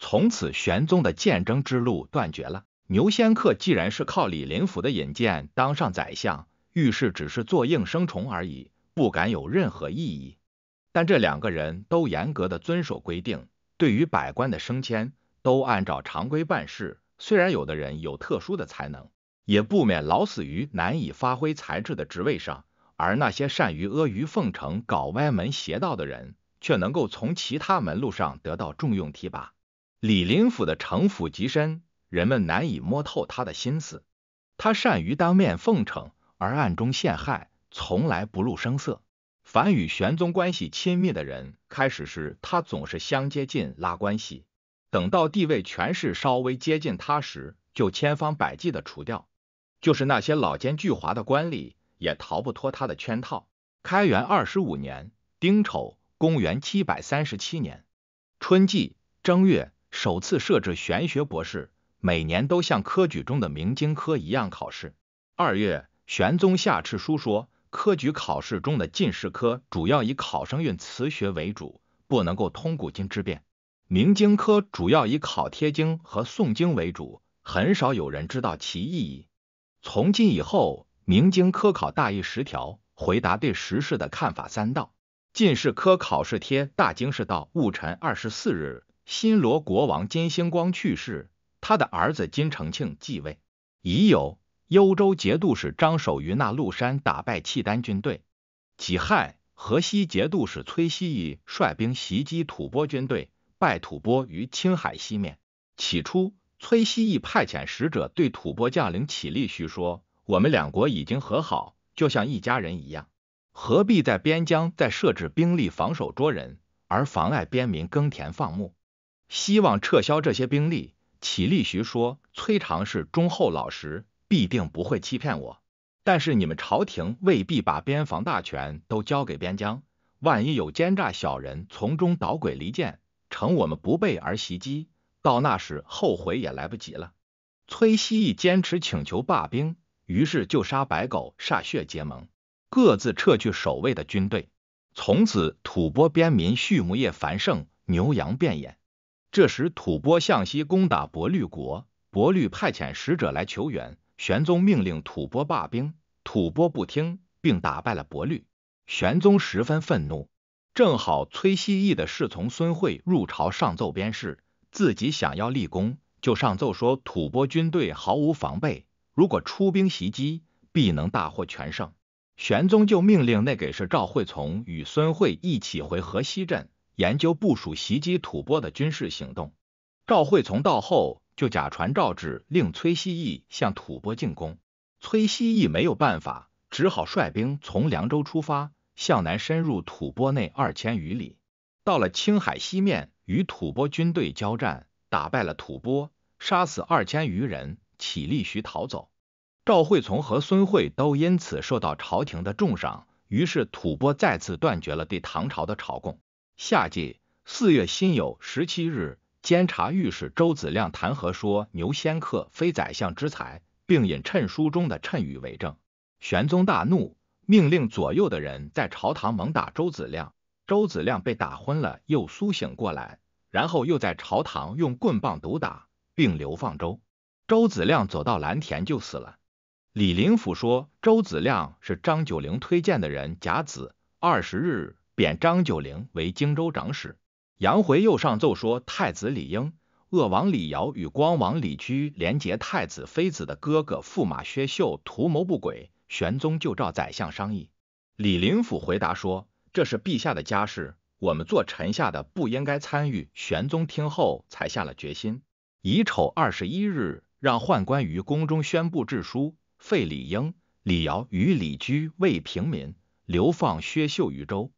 从此玄宗的建征之路断绝了。牛仙客既然是靠李林甫的引荐当上宰相，遇事只是做应声虫而已，不敢有任何异议。但这两个人都严格的遵守规定，对于百官的升迁都按照常规办事。虽然有的人有特殊的才能，也不免老死于难以发挥才智的职位上；而那些善于阿谀奉承、搞歪门邪道的人，却能够从其他门路上得到重用提拔。李林甫的城府极深。人们难以摸透他的心思，他善于当面奉承，而暗中陷害，从来不露声色。凡与玄宗关系亲密的人，开始时他总是相接近拉关系，等到地位权势稍微接近他时，就千方百计的除掉。就是那些老奸巨猾的官吏，也逃不脱他的圈套。开元二十五年（丁丑，公元七百三十七年）春季正月，首次设置玄学博士。每年都像科举中的明经科一样考试。二月，玄宗下敕书说，科举考试中的进士科主要以考生运词学为主，不能够通古今之变；明经科主要以考贴经和诵经为主，很少有人知道其意义。从今以后，明经科考大意十条，回答对时事的看法三道。进士科考试贴大经是道，戊辰二十四日，新罗国王金星光去世。他的儿子金承庆继位，已有幽州节度使张守于那麓山打败契丹军队。己亥，河西节度使崔希逸率兵袭击吐蕃军队，败吐蕃于青海西面。起初，崔希义派遣使者对吐蕃将领乞力叙说：“我们两国已经和好，就像一家人一样，何必在边疆再设置兵力防守捉人，而妨碍边民耕田放牧？希望撤销这些兵力。”起立，徐说：“崔常是忠厚老实，必定不会欺骗我。但是你们朝廷未必把边防大权都交给边疆，万一有奸诈小人从中捣鬼离间，乘我们不备而袭击，到那时后悔也来不及了。”崔希义坚持请求罢兵，于是就杀白狗歃血结盟，各自撤去守卫的军队。从此，吐蕃边民畜牧业繁盛，牛羊遍野。这时，吐蕃向西攻打伯律国，伯律派遣使者来求援。玄宗命令吐蕃罢兵，吐蕃不听，并打败了伯律。玄宗十分愤怒。正好崔希义的侍从孙惠入朝上奏边事，自己想要立功，就上奏说吐蕃军队毫无防备，如果出兵袭击，必能大获全胜。玄宗就命令内给事赵惠从与孙惠一起回河西镇。研究部署袭击吐蕃的军事行动，赵惠从到后就假传诏旨，令崔希义向吐蕃进攻。崔希义没有办法，只好率兵从凉州出发，向南深入吐蕃内二千余里，到了青海西面，与吐蕃军队交战，打败了吐蕃，杀死二千余人，起立徐逃走。赵惠从和孙慧都因此受到朝廷的重赏。于是吐蕃再次断绝了对唐朝的朝贡。夏季四月辛酉十七日，监察御史周子亮弹劾说牛仙客非宰相之才，并引《谶书》中的谶语为证。玄宗大怒，命令左右的人在朝堂猛打周子亮。周子亮被打昏了，又苏醒过来，然后又在朝堂用棍棒毒打，并流放周。周子亮走到蓝田就死了。李林甫说周子亮是张九龄推荐的人。甲子二十日。贬张九龄为荆州长史。杨回又上奏说，太子李英、鄂王李尧与光王李居连结太子妃子的哥哥驸马薛秀，图谋不轨。玄宗就召宰相商议。李林甫回答说，这是陛下的家事，我们做臣下的不应该参与。玄宗听后才下了决心。乙丑二十一日，让宦官于宫中宣布制书，废李英、李尧与李居为平民，流放薛秀于州。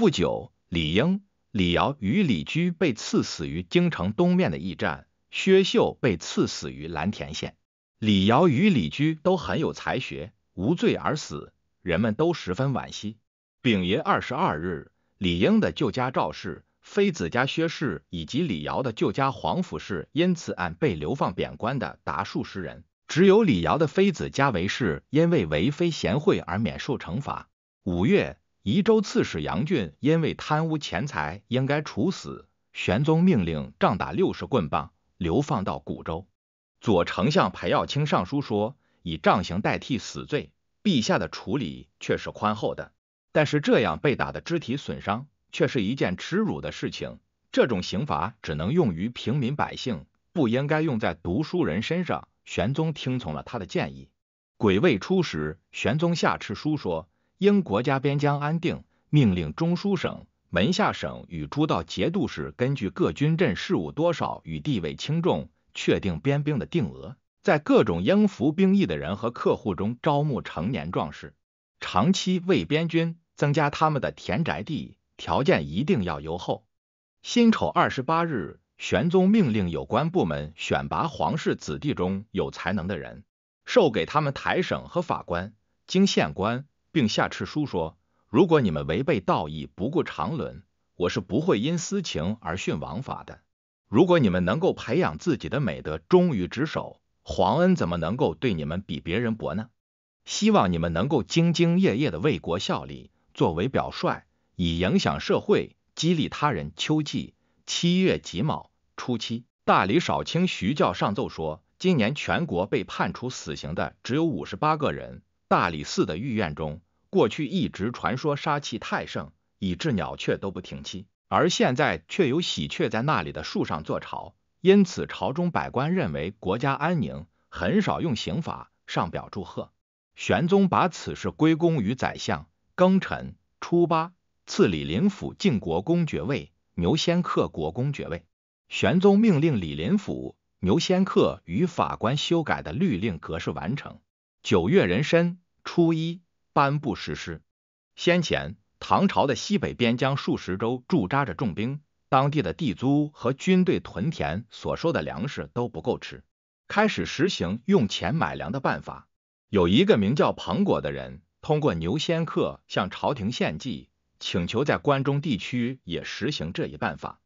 不久，李英、李瑶与李居被赐死于京城东面的驿站，薛秀被赐死于蓝田县。李瑶与李居都很有才学，无罪而死，人们都十分惋惜。丙寅二十二日，李英的旧家赵氏、妃子家薛氏以及李瑶的旧家皇甫氏，因此案被流放贬官的达数十人，只有李瑶的妃子家韦氏因为为妃贤惠而免受惩罚。五月。宜州刺史杨俊因为贪污钱财，应该处死。玄宗命令杖打六十棍棒，流放到古州。左丞相裴耀卿上书说，以杖刑代替死罪，陛下的处理却是宽厚的。但是这样被打的肢体损伤，却是一件耻辱的事情。这种刑罚只能用于平民百姓，不应该用在读书人身上。玄宗听从了他的建议。癸未初时，玄宗下敕书说。因国家边疆安定，命令中书省、门下省与诸道节度使根据各军镇事务多少与地位轻重，确定边兵的定额，在各种应服兵役的人和客户中招募成年壮士，长期为边军，增加他们的田宅地，条件一定要优厚。辛丑二十八日，玄宗命令有关部门选拔皇室子弟中有才能的人，授给他们台省和法官、京县官。并下敕书说：“如果你们违背道义，不顾常伦，我是不会因私情而徇枉法的。如果你们能够培养自己的美德，忠于职守，皇恩怎么能够对你们比别人薄呢？希望你们能够兢兢业业的为国效力，作为表率，以影响社会，激励他人。”秋季，七月己卯，初七，大理少卿徐教上奏说：“今年全国被判处死刑的只有五十八个人。”大理寺的御院中，过去一直传说杀气太盛，以致鸟雀都不停栖，而现在却有喜鹊在那里的树上做巢，因此朝中百官认为国家安宁，很少用刑法。上表祝贺，玄宗把此事归功于宰相。庚辰初八，赐李林甫晋国公爵位，牛仙客国公爵位。玄宗命令李林甫、牛仙客与法官修改的律令格式完成。九月壬申初一颁布实施。先前唐朝的西北边疆数十州驻扎着重兵，当地的地租和军队屯田所收的粮食都不够吃，开始实行用钱买粮的办法。有一个名叫庞果的人，通过牛仙客向朝廷献计，请求在关中地区也实行这一办法。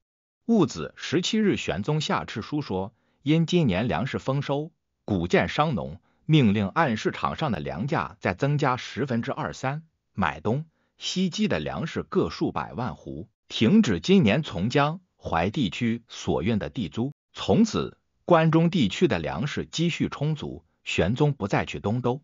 戊子十七日，玄宗下敕书说：“因今年粮食丰收，谷贱伤农。”命令按市场上的粮价再增加十分之二三，买东西积的粮食各数百万斛，停止今年从江淮地区所运的地租。从此，关中地区的粮食积蓄充足，玄宗不再去东都。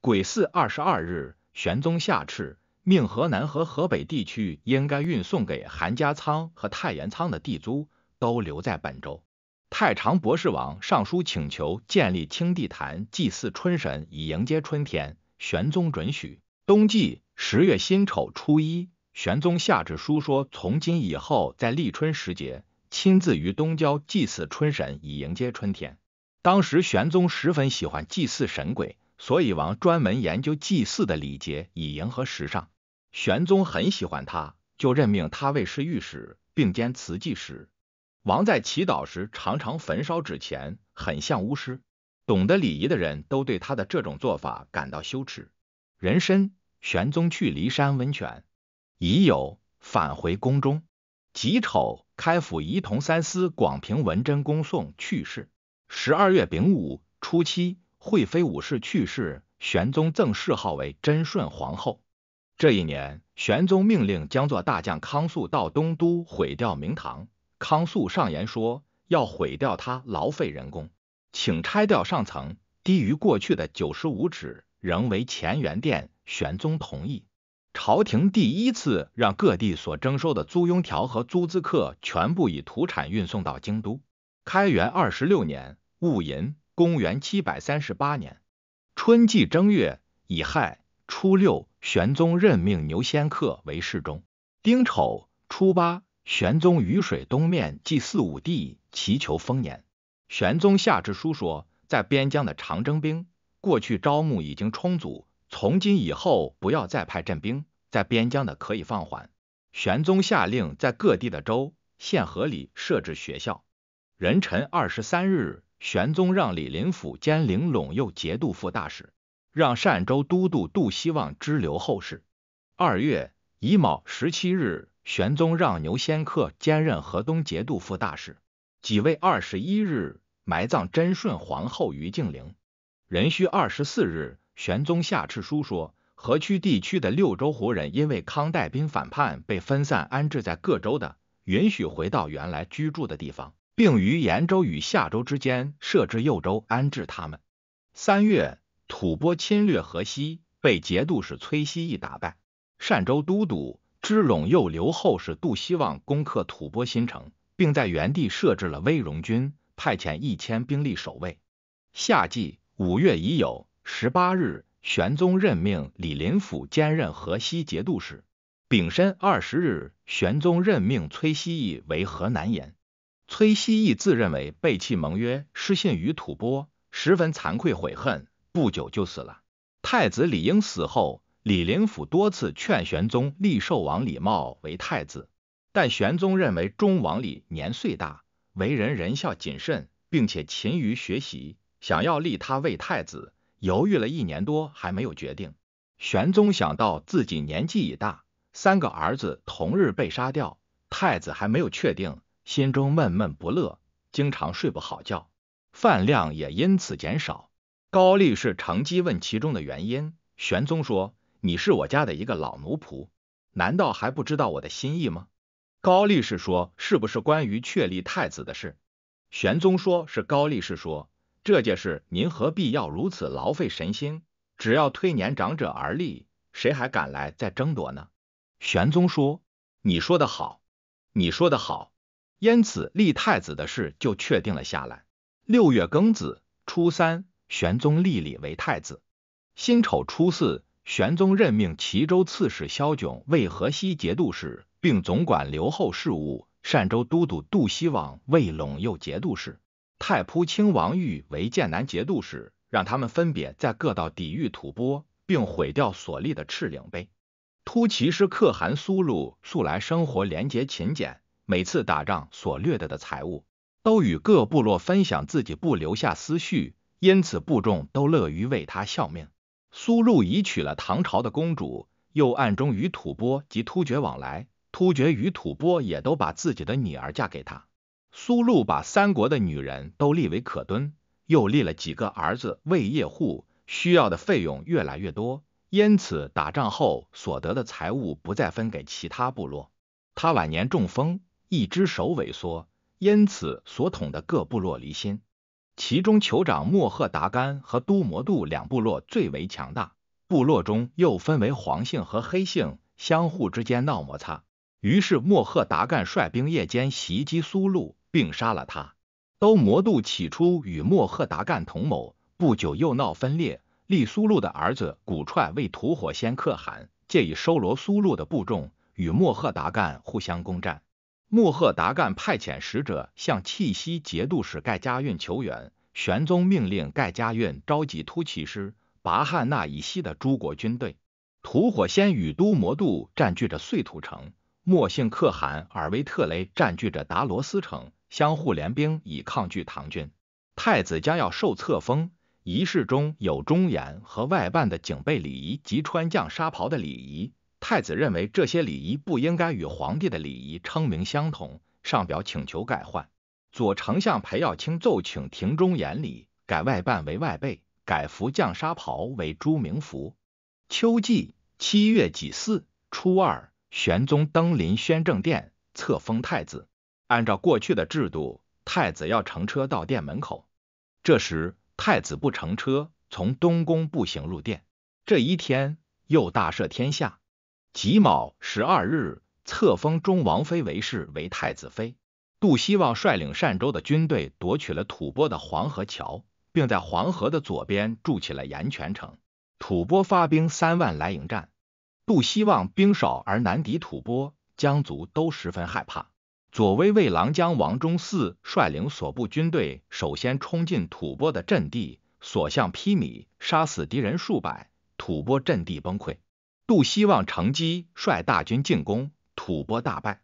癸巳二十二日，玄宗下敕，命河南和河北地区应该运送给韩家仓和太原仓的地租，都留在本州。太常博士王上书请求建立清帝坛祭祀春神，以迎接春天。玄宗准许。冬季十月辛丑初一，玄宗下旨书说：从今以后，在立春时节，亲自于东郊祭祀春神，以迎接春天。当时玄宗十分喜欢祭祀神鬼，所以王专门研究祭祀的礼节，以迎合时尚。玄宗很喜欢他，就任命他为侍御史，并兼祠祭使。王在祈祷时常常焚烧纸钱，很像巫师。懂得礼仪的人都对他的这种做法感到羞耻。人参，玄宗去骊山温泉，乙酉返回宫中。己丑，开府仪同三司、广平文贞恭送去世。十二月丙午初七，惠妃武氏去世，玄宗赠谥号为贞顺皇后。这一年，玄宗命令将作大将康肃到东都毁掉明堂。康肃上言说：“要毁掉它，劳费人工，请拆掉上层，低于过去的九十五尺，仍为乾元殿。”玄宗同意。朝廷第一次让各地所征收的租庸条和租资客全部以土产运送到京都。开元二十六年戊寅，公元七百三十八年春季正月乙亥初六，玄宗任命牛仙客为侍中。丁丑初八。玄宗于水东面祭四五帝，祈求丰年。玄宗下诏书说，在边疆的长征兵，过去招募已经充足，从今以后不要再派镇兵，在边疆的可以放缓。玄宗下令在各地的州、县、河里设置学校。壬辰二十三日，玄宗让李林甫兼领陇右节度副大使，让善州都督杜希望支留后事。二月乙卯十七日。玄宗让牛仙客兼任河东节度副大使。即位二十一日，埋葬贞顺皇后于敬陵。壬戌二十四日，玄宗下敕书说：河曲地区的六州胡人因为康代兵反叛，被分散安置在各州的，允许回到原来居住的地方，并于延州与夏州之间设置右州安置他们。三月，吐蕃侵略河西，被节度使崔熙一打败。单州都督。知陇右留后是杜希望，攻克吐蕃新城，并在原地设置了威戎军，派遣一千兵力守卫。夏季五月已有十八日，玄宗任命李林甫兼任河西节度使。丙申二十日，玄宗任命崔希义为河南尹。崔希义自认为背弃盟约，失信于吐蕃，十分惭愧悔恨，不久就死了。太子李瑛死后。李林甫多次劝玄宗立寿王李瑁为太子，但玄宗认为忠王李年岁大，为人仁孝谨慎，并且勤于学习，想要立他为太子，犹豫了一年多还没有决定。玄宗想到自己年纪已大，三个儿子同日被杀掉，太子还没有确定，心中闷闷不乐，经常睡不好觉，饭量也因此减少。高力士乘机问其中的原因，玄宗说。你是我家的一个老奴仆，难道还不知道我的心意吗？高力士说：“是不是关于确立太子的事？”玄宗说：“是。”高力士说：“这件事您何必要如此劳费神心？只要推年长者而立，谁还敢来再争夺呢？”玄宗说：“你说得好，你说得好。”因此立太子的事就确定了下来。六月庚子初三，玄宗立李为太子。辛丑初四。玄宗任命齐州刺史萧炯为河西节度使，并总管留后事务；单州都督杜希望为陇右节度使；太仆卿王玉为剑南节度使，让他们分别在各道抵御吐蕃，并毁掉所立的赤岭碑。突骑师可汗苏禄素来生活廉洁勤俭，每次打仗所掠得的财物，都与各部落分享，自己不留下思绪，因此部众都乐于为他效命。苏禄已娶了唐朝的公主，又暗中与吐蕃及突厥往来，突厥与吐蕃也都把自己的女儿嫁给他。苏禄把三国的女人都立为可敦，又立了几个儿子为业户，需要的费用越来越多，因此打仗后所得的财物不再分给其他部落。他晚年中风，一只手萎缩，因此所统的各部落离心。其中酋长莫赫达干和都摩度两部落最为强大，部落中又分为黄姓和黑姓，相互之间闹摩擦。于是莫赫达干率兵夜间袭击苏禄，并杀了他。都摩度起初与莫赫达干同谋，不久又闹分裂，立苏禄的儿子古踹为吐火先可汗，借以收罗苏禄的部众，与莫赫达干互相攻战。穆赫达干派遣使者向契西节度使盖加运求援，玄宗命令盖加运召集突骑师、拔汉那以西的诸国军队。吐火仙与都摩度占据着碎土城，莫姓可汗尔维特雷占据着达罗斯城，相互联兵以抗拒唐军。太子将要受册封，仪式中有中言和外办的警备礼仪及穿将纱袍的礼仪。太子认为这些礼仪不应该与皇帝的礼仪称名相同，上表请求改换。左丞相裴耀卿奏请庭中严礼改外办为外备，改服将纱袍为朱明服。秋季七月己巳，初二，玄宗登临宣政殿册封太子。按照过去的制度，太子要乘车到殿门口。这时太子不乘车，从东宫步行入殿。这一天又大赦天下。己卯十二日，册封忠王妃为氏为太子妃。杜希望率领善州的军队夺取了吐蕃的黄河桥，并在黄河的左边筑起了岩泉城。吐蕃发兵三万来迎战，杜希望兵少而难敌吐蕃，羌族都十分害怕。左威卫郎将王忠嗣率领所部军队首先冲进吐蕃的阵地，所向披靡，杀死敌人数百，吐蕃阵地崩溃。杜希望乘机率大军进攻吐蕃，大败。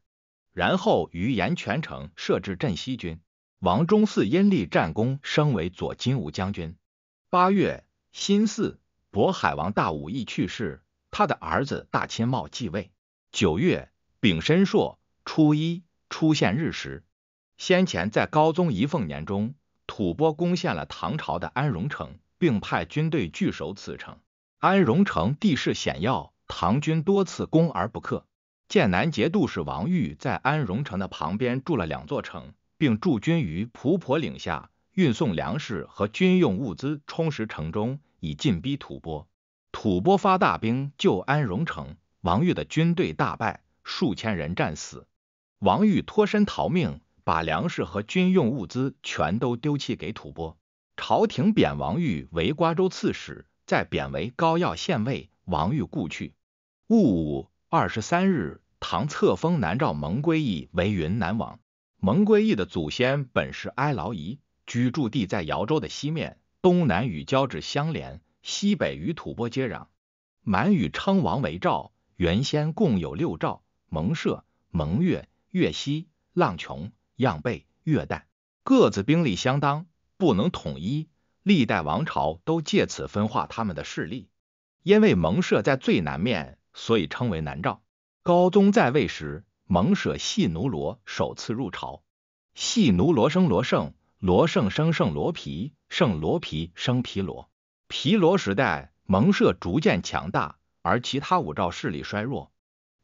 然后于延泉城设置镇西军。王忠嗣因立战功，升为左金吾将军。八月，新四渤海王大武义去世，他的儿子大钦茂继位。九月丙申朔初一出现日食。先前在高宗仪凤年中，吐蕃攻陷了唐朝的安荣城，并派军队据守此城。安荣城地势险要。唐军多次攻而不克。剑南节度使王遇在安荣城的旁边筑了两座城，并驻军于蒲婆岭下，运送粮食和军用物资充实城中，以进逼吐蕃。吐蕃发大兵救安荣城，王遇的军队大败，数千人战死。王遇脱身逃命，把粮食和军用物资全都丢弃给吐蕃。朝廷贬王遇为瓜州刺史，再贬为高要县尉。王玉故去，戊午二十三日，唐册封南诏蒙归义为云南王。蒙归义的祖先本是哀牢夷，居住地在瑶州的西面，东南与交趾相连，西北与吐蕃接壤。满语称王为“赵，原先共有六赵：蒙舍、蒙越、越西、浪穷、漾背、越旦，各自兵力相当，不能统一。历代王朝都借此分化他们的势力。因为蒙舍在最南面，所以称为南诏。高宗在位时，蒙舍细奴罗首次入朝。细奴罗生罗胜，罗胜生胜罗皮，胜罗皮生皮罗。皮罗时代，蒙舍逐渐强大，而其他五诏势力衰弱。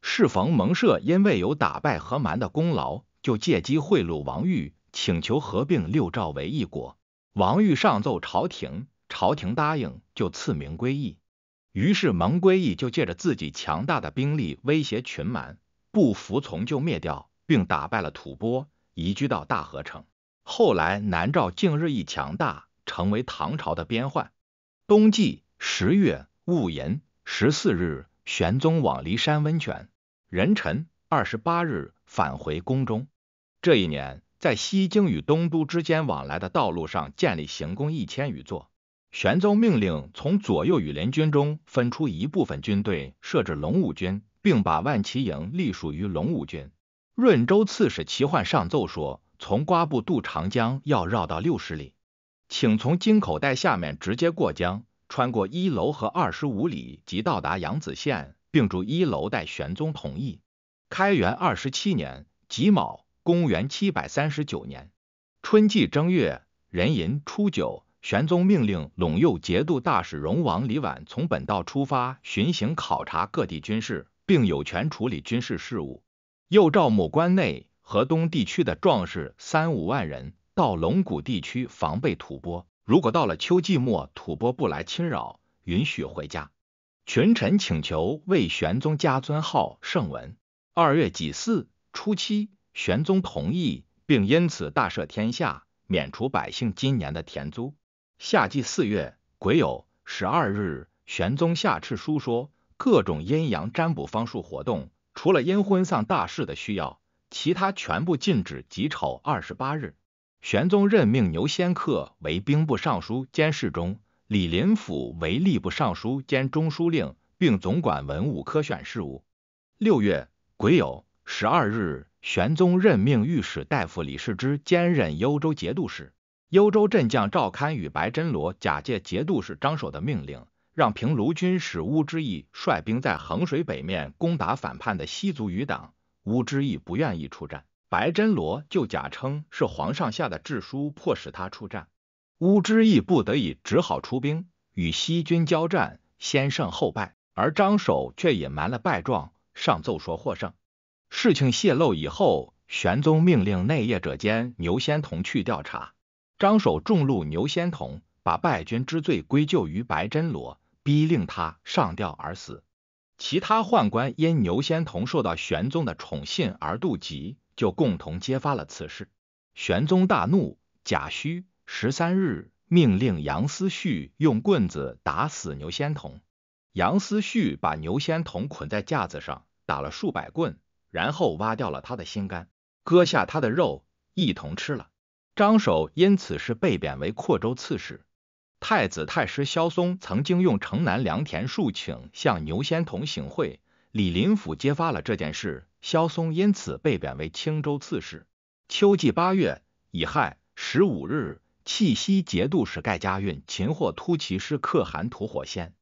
适逢蒙舍因为有打败河蛮的功劳，就借机贿赂王玉，请求合并六诏为一国。王玉上奏朝廷，朝廷答应就赐名归义。于是蒙归义就借着自己强大的兵力威胁群蛮，不服从就灭掉，并打败了吐蕃，移居到大河城。后来南诏竟日益强大，成为唐朝的边患。冬季十月戊寅十四日，玄宗往骊山温泉，壬辰二十八日返回宫中。这一年，在西京与东都之间往来的道路上建立行宫一千余座。玄宗命令从左右羽联军中分出一部分军队，设置龙武军，并把万骑营隶属于龙武军。润州刺史齐焕上奏说，从瓜埠渡长江要绕到六十里，请从金口袋下面直接过江，穿过一楼和二十五里，即到达扬子县，并住一楼。待玄宗同意。开元二十七年己卯，公元七百三十九年春季正月壬寅初九。玄宗命令陇右节度大使戎王李婉从本道出发，巡行考察各地军事，并有权处理军事事务。又召某关内、河东地区的壮士三五万人到龙谷地区防备吐蕃。如果到了秋季末，吐蕃不来侵扰，允许回家。群臣请求为玄宗加尊号圣文。二月己巳、初七，玄宗同意，并因此大赦天下，免除百姓今年的田租。夏季四月癸酉十二日，玄宗下敕书说，各种阴阳占卜方术活动，除了阴婚丧大事的需要，其他全部禁止。己丑二十八日，玄宗任命牛仙客为兵部尚书兼侍中，李林甫为吏部尚书兼中书令，并总管文武科选事务。六月癸酉十二日，玄宗任命御史大夫李世之兼任幽州节度使。幽州镇将赵堪与白真罗假借节度使张守的命令，让平卢军使乌之义率兵在衡水北面攻打反叛的西族余党。乌之义不愿意出战，白真罗就假称是皇上下的制书迫使他出战。乌之义不得已只好出兵，与西军交战，先胜后败。而张守却隐瞒了败状，上奏说获胜。事情泄露以后，玄宗命令内业者间牛仙童去调查。张守重怒牛仙童，把败军之罪归咎于白真罗，逼令他上吊而死。其他宦官因牛仙童受到玄宗的宠信而妒忌，就共同揭发了此事。玄宗大怒，贾诩十三日，命令杨思绪用棍子打死牛仙童。杨思绪把牛仙童捆在架子上，打了数百棍，然后挖掉了他的心肝，割下他的肉，一同吃了。张守因此事被贬为阔州刺史。太子太师萧嵩曾经用城南良田数顷向牛仙童行贿，李林甫揭发了这件事，萧嵩因此被贬为青州刺史。秋季八月乙亥，十五日，契西节度使盖家运擒获突骑师可汗吐火仙。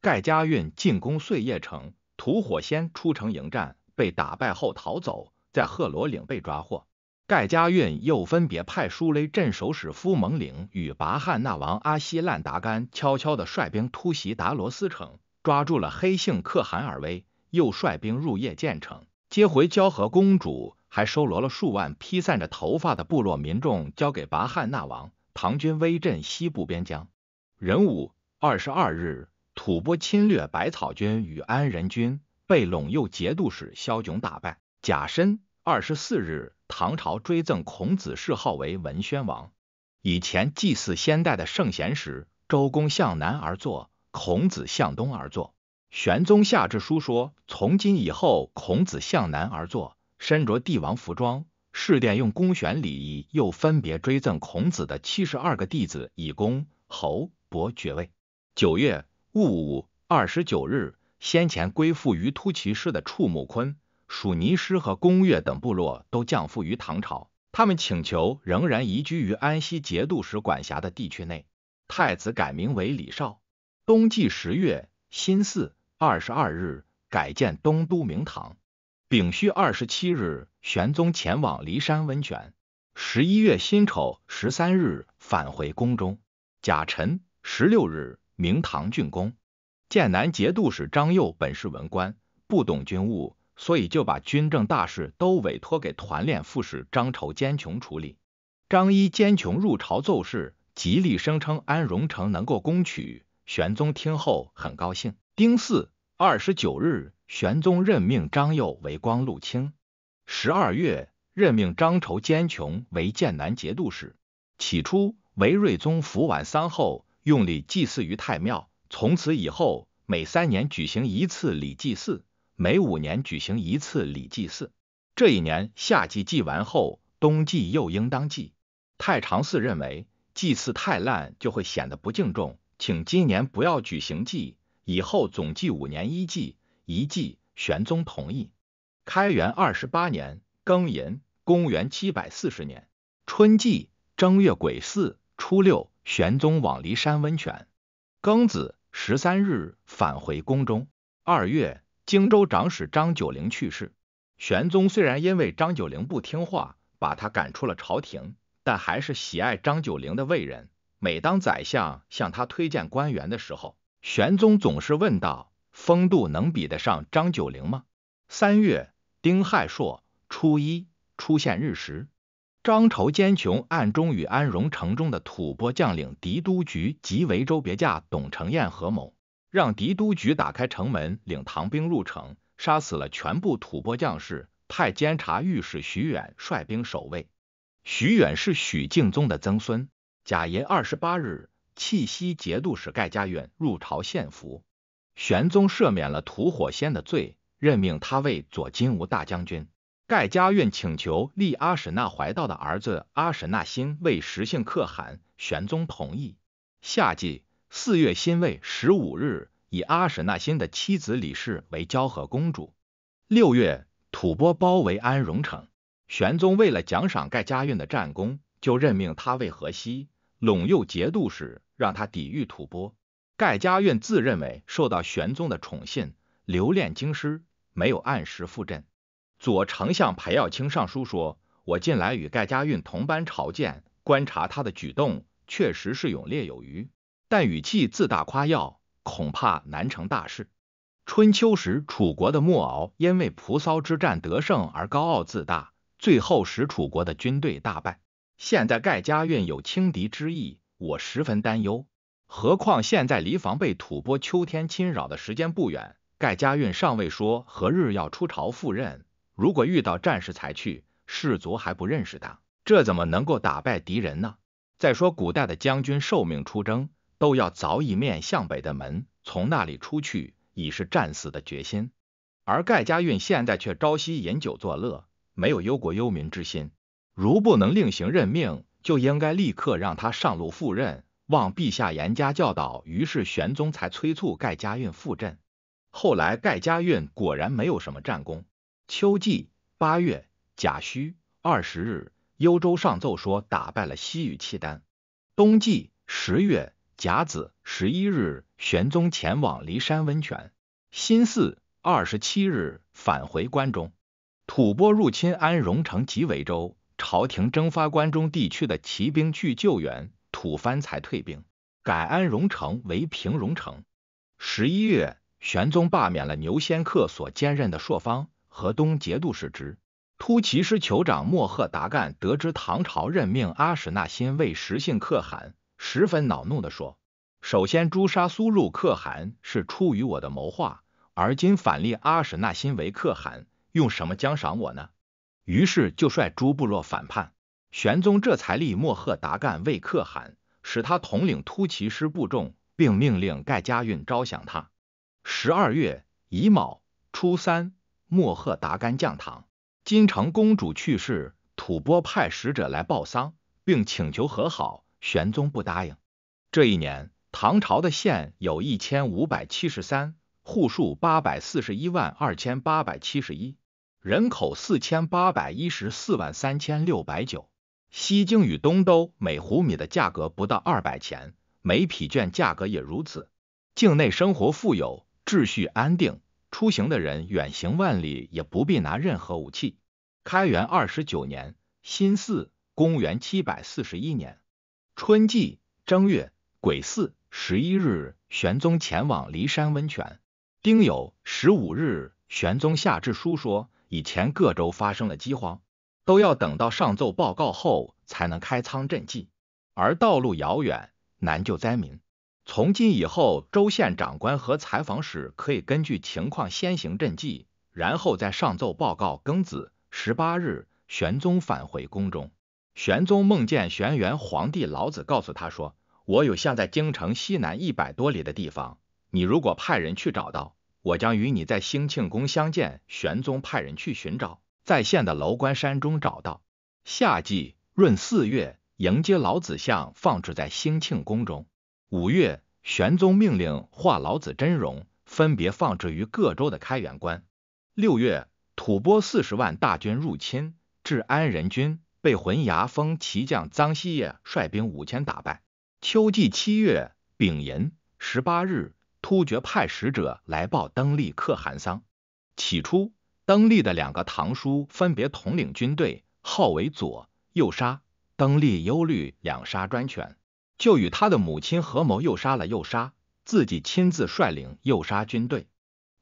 盖家运进攻碎叶城，吐火仙出城迎战，被打败后逃走，在贺罗岭被抓获。盖家运又分别派舒勒镇守使夫蒙岭与拔汉那王阿西烂达干悄悄地率兵突袭达罗斯城，抓住了黑姓可汗而威，又率兵入夜建城，接回交河公主，还收罗了数万披散着头发的部落民众，交给拔汉那王。唐军威震西部边疆。壬午，二十二日，吐蕃侵略百草军与安仁军，被陇右节度使萧炯打败。甲申，二十四日。唐朝追赠孔子谥号为文宣王。以前祭祀先代的圣贤时，周公向南而坐，孔子向东而坐。玄宗下制书说：“从今以后，孔子向南而坐，身着帝王服装，试殿用公选礼仪。”又分别追赠孔子的七十二个弟子以公、侯、伯爵位。九月戊午二十九日，先前归附于突骑师的触穆坤蜀尼师和公月等部落都降服于唐朝，他们请求仍然移居于安西节度使管辖的地区内。太子改名为李绍。冬季十月辛巳二十二日，改建东都明堂。丙戌二十七日，玄宗前往骊山温泉。十一月辛丑十三日，返回宫中。甲辰十六日，明堂竣工。建南节度使张佑本是文官，不懂军务。所以就把军政大事都委托给团练副使张筹坚琼处理。张一坚琼入朝奏事，极力声称安荣城能够攻取。玄宗听后很高兴。丁巳二十九日，玄宗任命张佑为光禄卿。十二月，任命张筹坚琼为剑南节度使。起初，韦睿宗服完三后，用礼祭祀于太庙。从此以后，每三年举行一次礼祭祀。每五年举行一次礼祭祀，这一年夏季祭完后，冬季又应当祭。太常寺认为祭祀太烂就会显得不敬重，请今年不要举行祭，以后总祭五年一祭。一祭，玄宗同意。开元二十八年庚寅，公元七百四十年，春季正月癸巳初六，玄宗往骊山温泉，庚子十三日返回宫中。二月。荆州长史张九龄去世。玄宗虽然因为张九龄不听话，把他赶出了朝廷，但还是喜爱张九龄的魏人。每当宰相向他推荐官员的时候，玄宗总是问道：“风度能比得上张九龄吗？”三月，丁亥朔初一出现日食。张愁坚穷暗中与安荣城中的吐蕃将领狄都局及维州别驾董承彦合谋。让狄都局打开城门，领唐兵入城，杀死了全部吐蕃将士。派监察御史徐远率兵守卫。徐远是许敬宗的曾孙。甲寅二十八日，弃西节度使盖嘉院入朝献俘。玄宗赦免了吐火仙的罪，任命他为左金吾大将军。盖嘉运请求立阿史那怀道的儿子阿史那辛为实姓可汗，玄宗同意。夏季。四月辛未，十五日，以阿史那辛的妻子李氏为交河公主。六月，吐蕃包围安荣城。玄宗为了奖赏盖嘉运的战功，就任命他为河西陇右节度使，让他抵御吐蕃。盖嘉运自认为受到玄宗的宠信，留恋京师，没有按时赴阵。左丞相裴耀卿上书说：“我近来与盖嘉运同班朝见，观察他的举动，确实是勇烈有余。”但语气自大夸耀，恐怕难成大事。春秋时楚国的莫敖因为蒲骚之战得胜而高傲自大，最后使楚国的军队大败。现在盖家运有轻敌之意，我十分担忧。何况现在离防备吐蕃秋天侵扰的时间不远，盖家运尚未说何日要出朝赴任。如果遇到战事才去，士卒还不认识他，这怎么能够打败敌人呢？再说古代的将军受命出征。都要凿一面向北的门，从那里出去，已是战死的决心。而盖家运现在却朝夕饮酒作乐，没有忧国忧民之心。如不能另行任命，就应该立刻让他上路赴任，望陛下严加教导。于是玄宗才催促盖家运赴任。后来盖家运果然没有什么战功。秋季八月甲戌二十日，幽州上奏说打败了西域契丹。冬季十月。甲子十一日，玄宗前往骊山温泉。辛巳二十七日，返回关中。吐蕃入侵安荣城及维州，朝廷征发关中地区的骑兵去救援，吐蕃才退兵，改安荣城为平戎城。十一月，玄宗罢免了牛仙客所兼任的朔方、河东节度使职。突骑师酋长莫赫达干得知唐朝任命阿史那辛为实姓可汗。十分恼怒地说：“首先诛杀苏禄可汗是出于我的谋划，而今反立阿史那辛为可汗，用什么奖赏我呢？”于是就率诸部落反叛。玄宗这才立莫赫达干为可汗，使他统领突骑师部众，并命令盖家运招降他。十二月乙卯初三，莫赫达干降唐。金城公主去世，吐蕃派使者来报丧，并请求和好。玄宗不答应。这一年，唐朝的县有一千五百七十三户，数八百四十一万二千八百七十一，人口四千八百一十四万三千六百九。西京与东都每斛米的价格不到二百钱，每匹绢价格也如此。境内生活富有，秩序安定，出行的人远行万里也不必拿任何武器。开元二十九年，新巳，公元七百四十一年。春季正月癸巳十一日，玄宗前往骊山温泉。丁酉十五日，玄宗下至书说，以前各州发生了饥荒，都要等到上奏报告后才能开仓赈济，而道路遥远，难救灾民。从今以后，州县长官和采访使可以根据情况先行赈济，然后再上奏报告。庚子十八日，玄宗返回宫中。玄宗梦见玄元皇帝老子，告诉他说：“我有像在京城西南一百多里的地方，你如果派人去找到，我将与你在兴庆宫相见。”玄宗派人去寻找，在县的楼观山中找到。夏季闰四月，迎接老子像放置在兴庆宫中。五月，玄宗命令画老子真容，分别放置于各州的开元观。六月，吐蕃四十万大军入侵，至安仁军。被浑牙封骑将张希业率兵五千打败。秋季七月丙寅十八日，突厥派使者来报登利可汗丧。起初，登利的两个堂叔分别统领军队，号为左、右沙。登利忧虑两沙专权，就与他的母亲合谋，又杀了右沙，自己亲自率领右沙军队。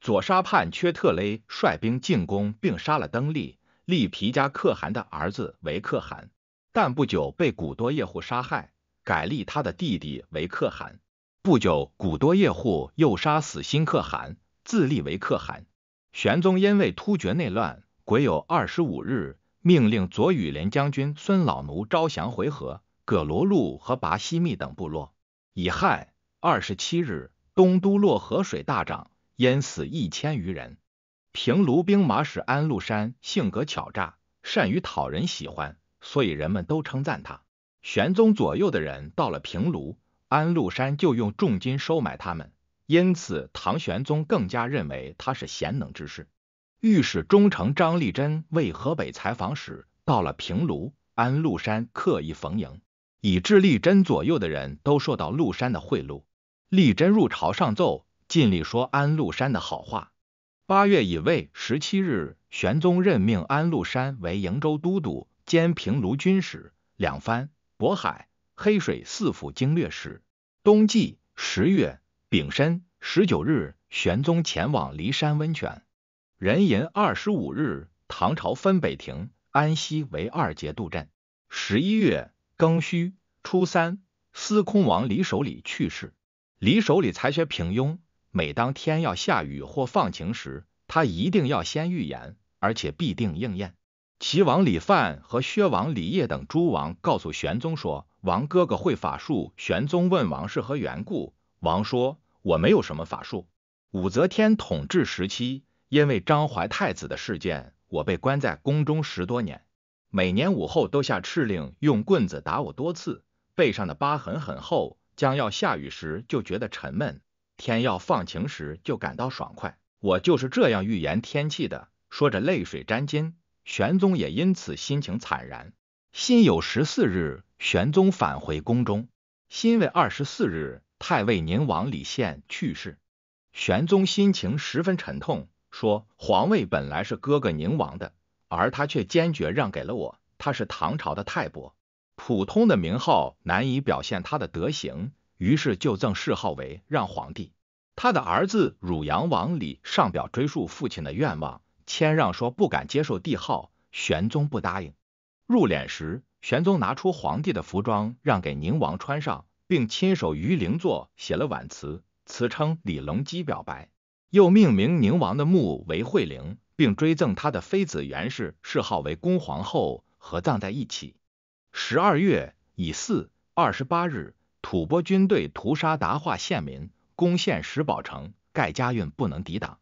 左沙叛缺特勒率兵进攻，并杀了登利。立皮加可汗的儿子为可汗，但不久被古多叶户杀害，改立他的弟弟为可汗。不久，古多叶护又杀死新可汗，自立为可汗。玄宗因为突厥内乱，癸酉二十五日，命令左羽连将军孙老奴招降回纥、葛罗禄和拔西密等部落。乙亥二十七日，东都洛河水大涨，淹死一千余人。平卢兵马使安禄山性格狡诈，善于讨人喜欢，所以人们都称赞他。玄宗左右的人到了平卢，安禄山就用重金收买他们，因此唐玄宗更加认为他是贤能之士。御史中丞张立珍为河北采访时，到了平卢，安禄山刻意逢迎，以致立真左右的人都受到禄山的贿赂。立贞入朝上奏，尽力说安禄山的好话。八月乙未，十七日，玄宗任命安禄山为瀛州都督、兼平卢军使、两藩、渤海、黑水四府经略使。冬季，十月丙申，十九日，玄宗前往骊山温泉。壬寅，二十五日，唐朝分北庭、安西为二节度镇。十一月庚戌，初三，司空王李守礼去世。李守礼才学平庸。每当天要下雨或放晴时，他一定要先预言，而且必定应验。齐王李范和薛王李业等诸王告诉玄宗说：“王哥哥会法术。”玄宗问王是何缘故，王说：“我没有什么法术。”武则天统治时期，因为张怀太子的事件，我被关在宫中十多年。每年午后都下敕令，用棍子打我多次，背上的疤痕很厚。将要下雨时，就觉得沉闷。天要放晴时，就感到爽快。我就是这样预言天气的。说着，泪水沾襟。玄宗也因此心情惨然。辛酉十四日，玄宗返回宫中。辛未二十四日，太尉宁王李宪去世。玄宗心情十分沉痛，说：“皇位本来是哥哥宁王的，而他却坚决让给了我。他是唐朝的太伯，普通的名号难以表现他的德行。”于是就赠谥号为让皇帝，他的儿子汝阳王李上表追述父亲的愿望，谦让说不敢接受帝号，玄宗不答应。入殓时，玄宗拿出皇帝的服装让给宁王穿上，并亲手于灵座写了挽词，词称李隆基表白，又命名宁王的墓为惠陵，并追赠他的妃子元氏谥号为恭皇后，合葬在一起。十二月乙巳二十八日。吐蕃军队屠杀达化县民，攻陷石堡城，盖家运不能抵挡。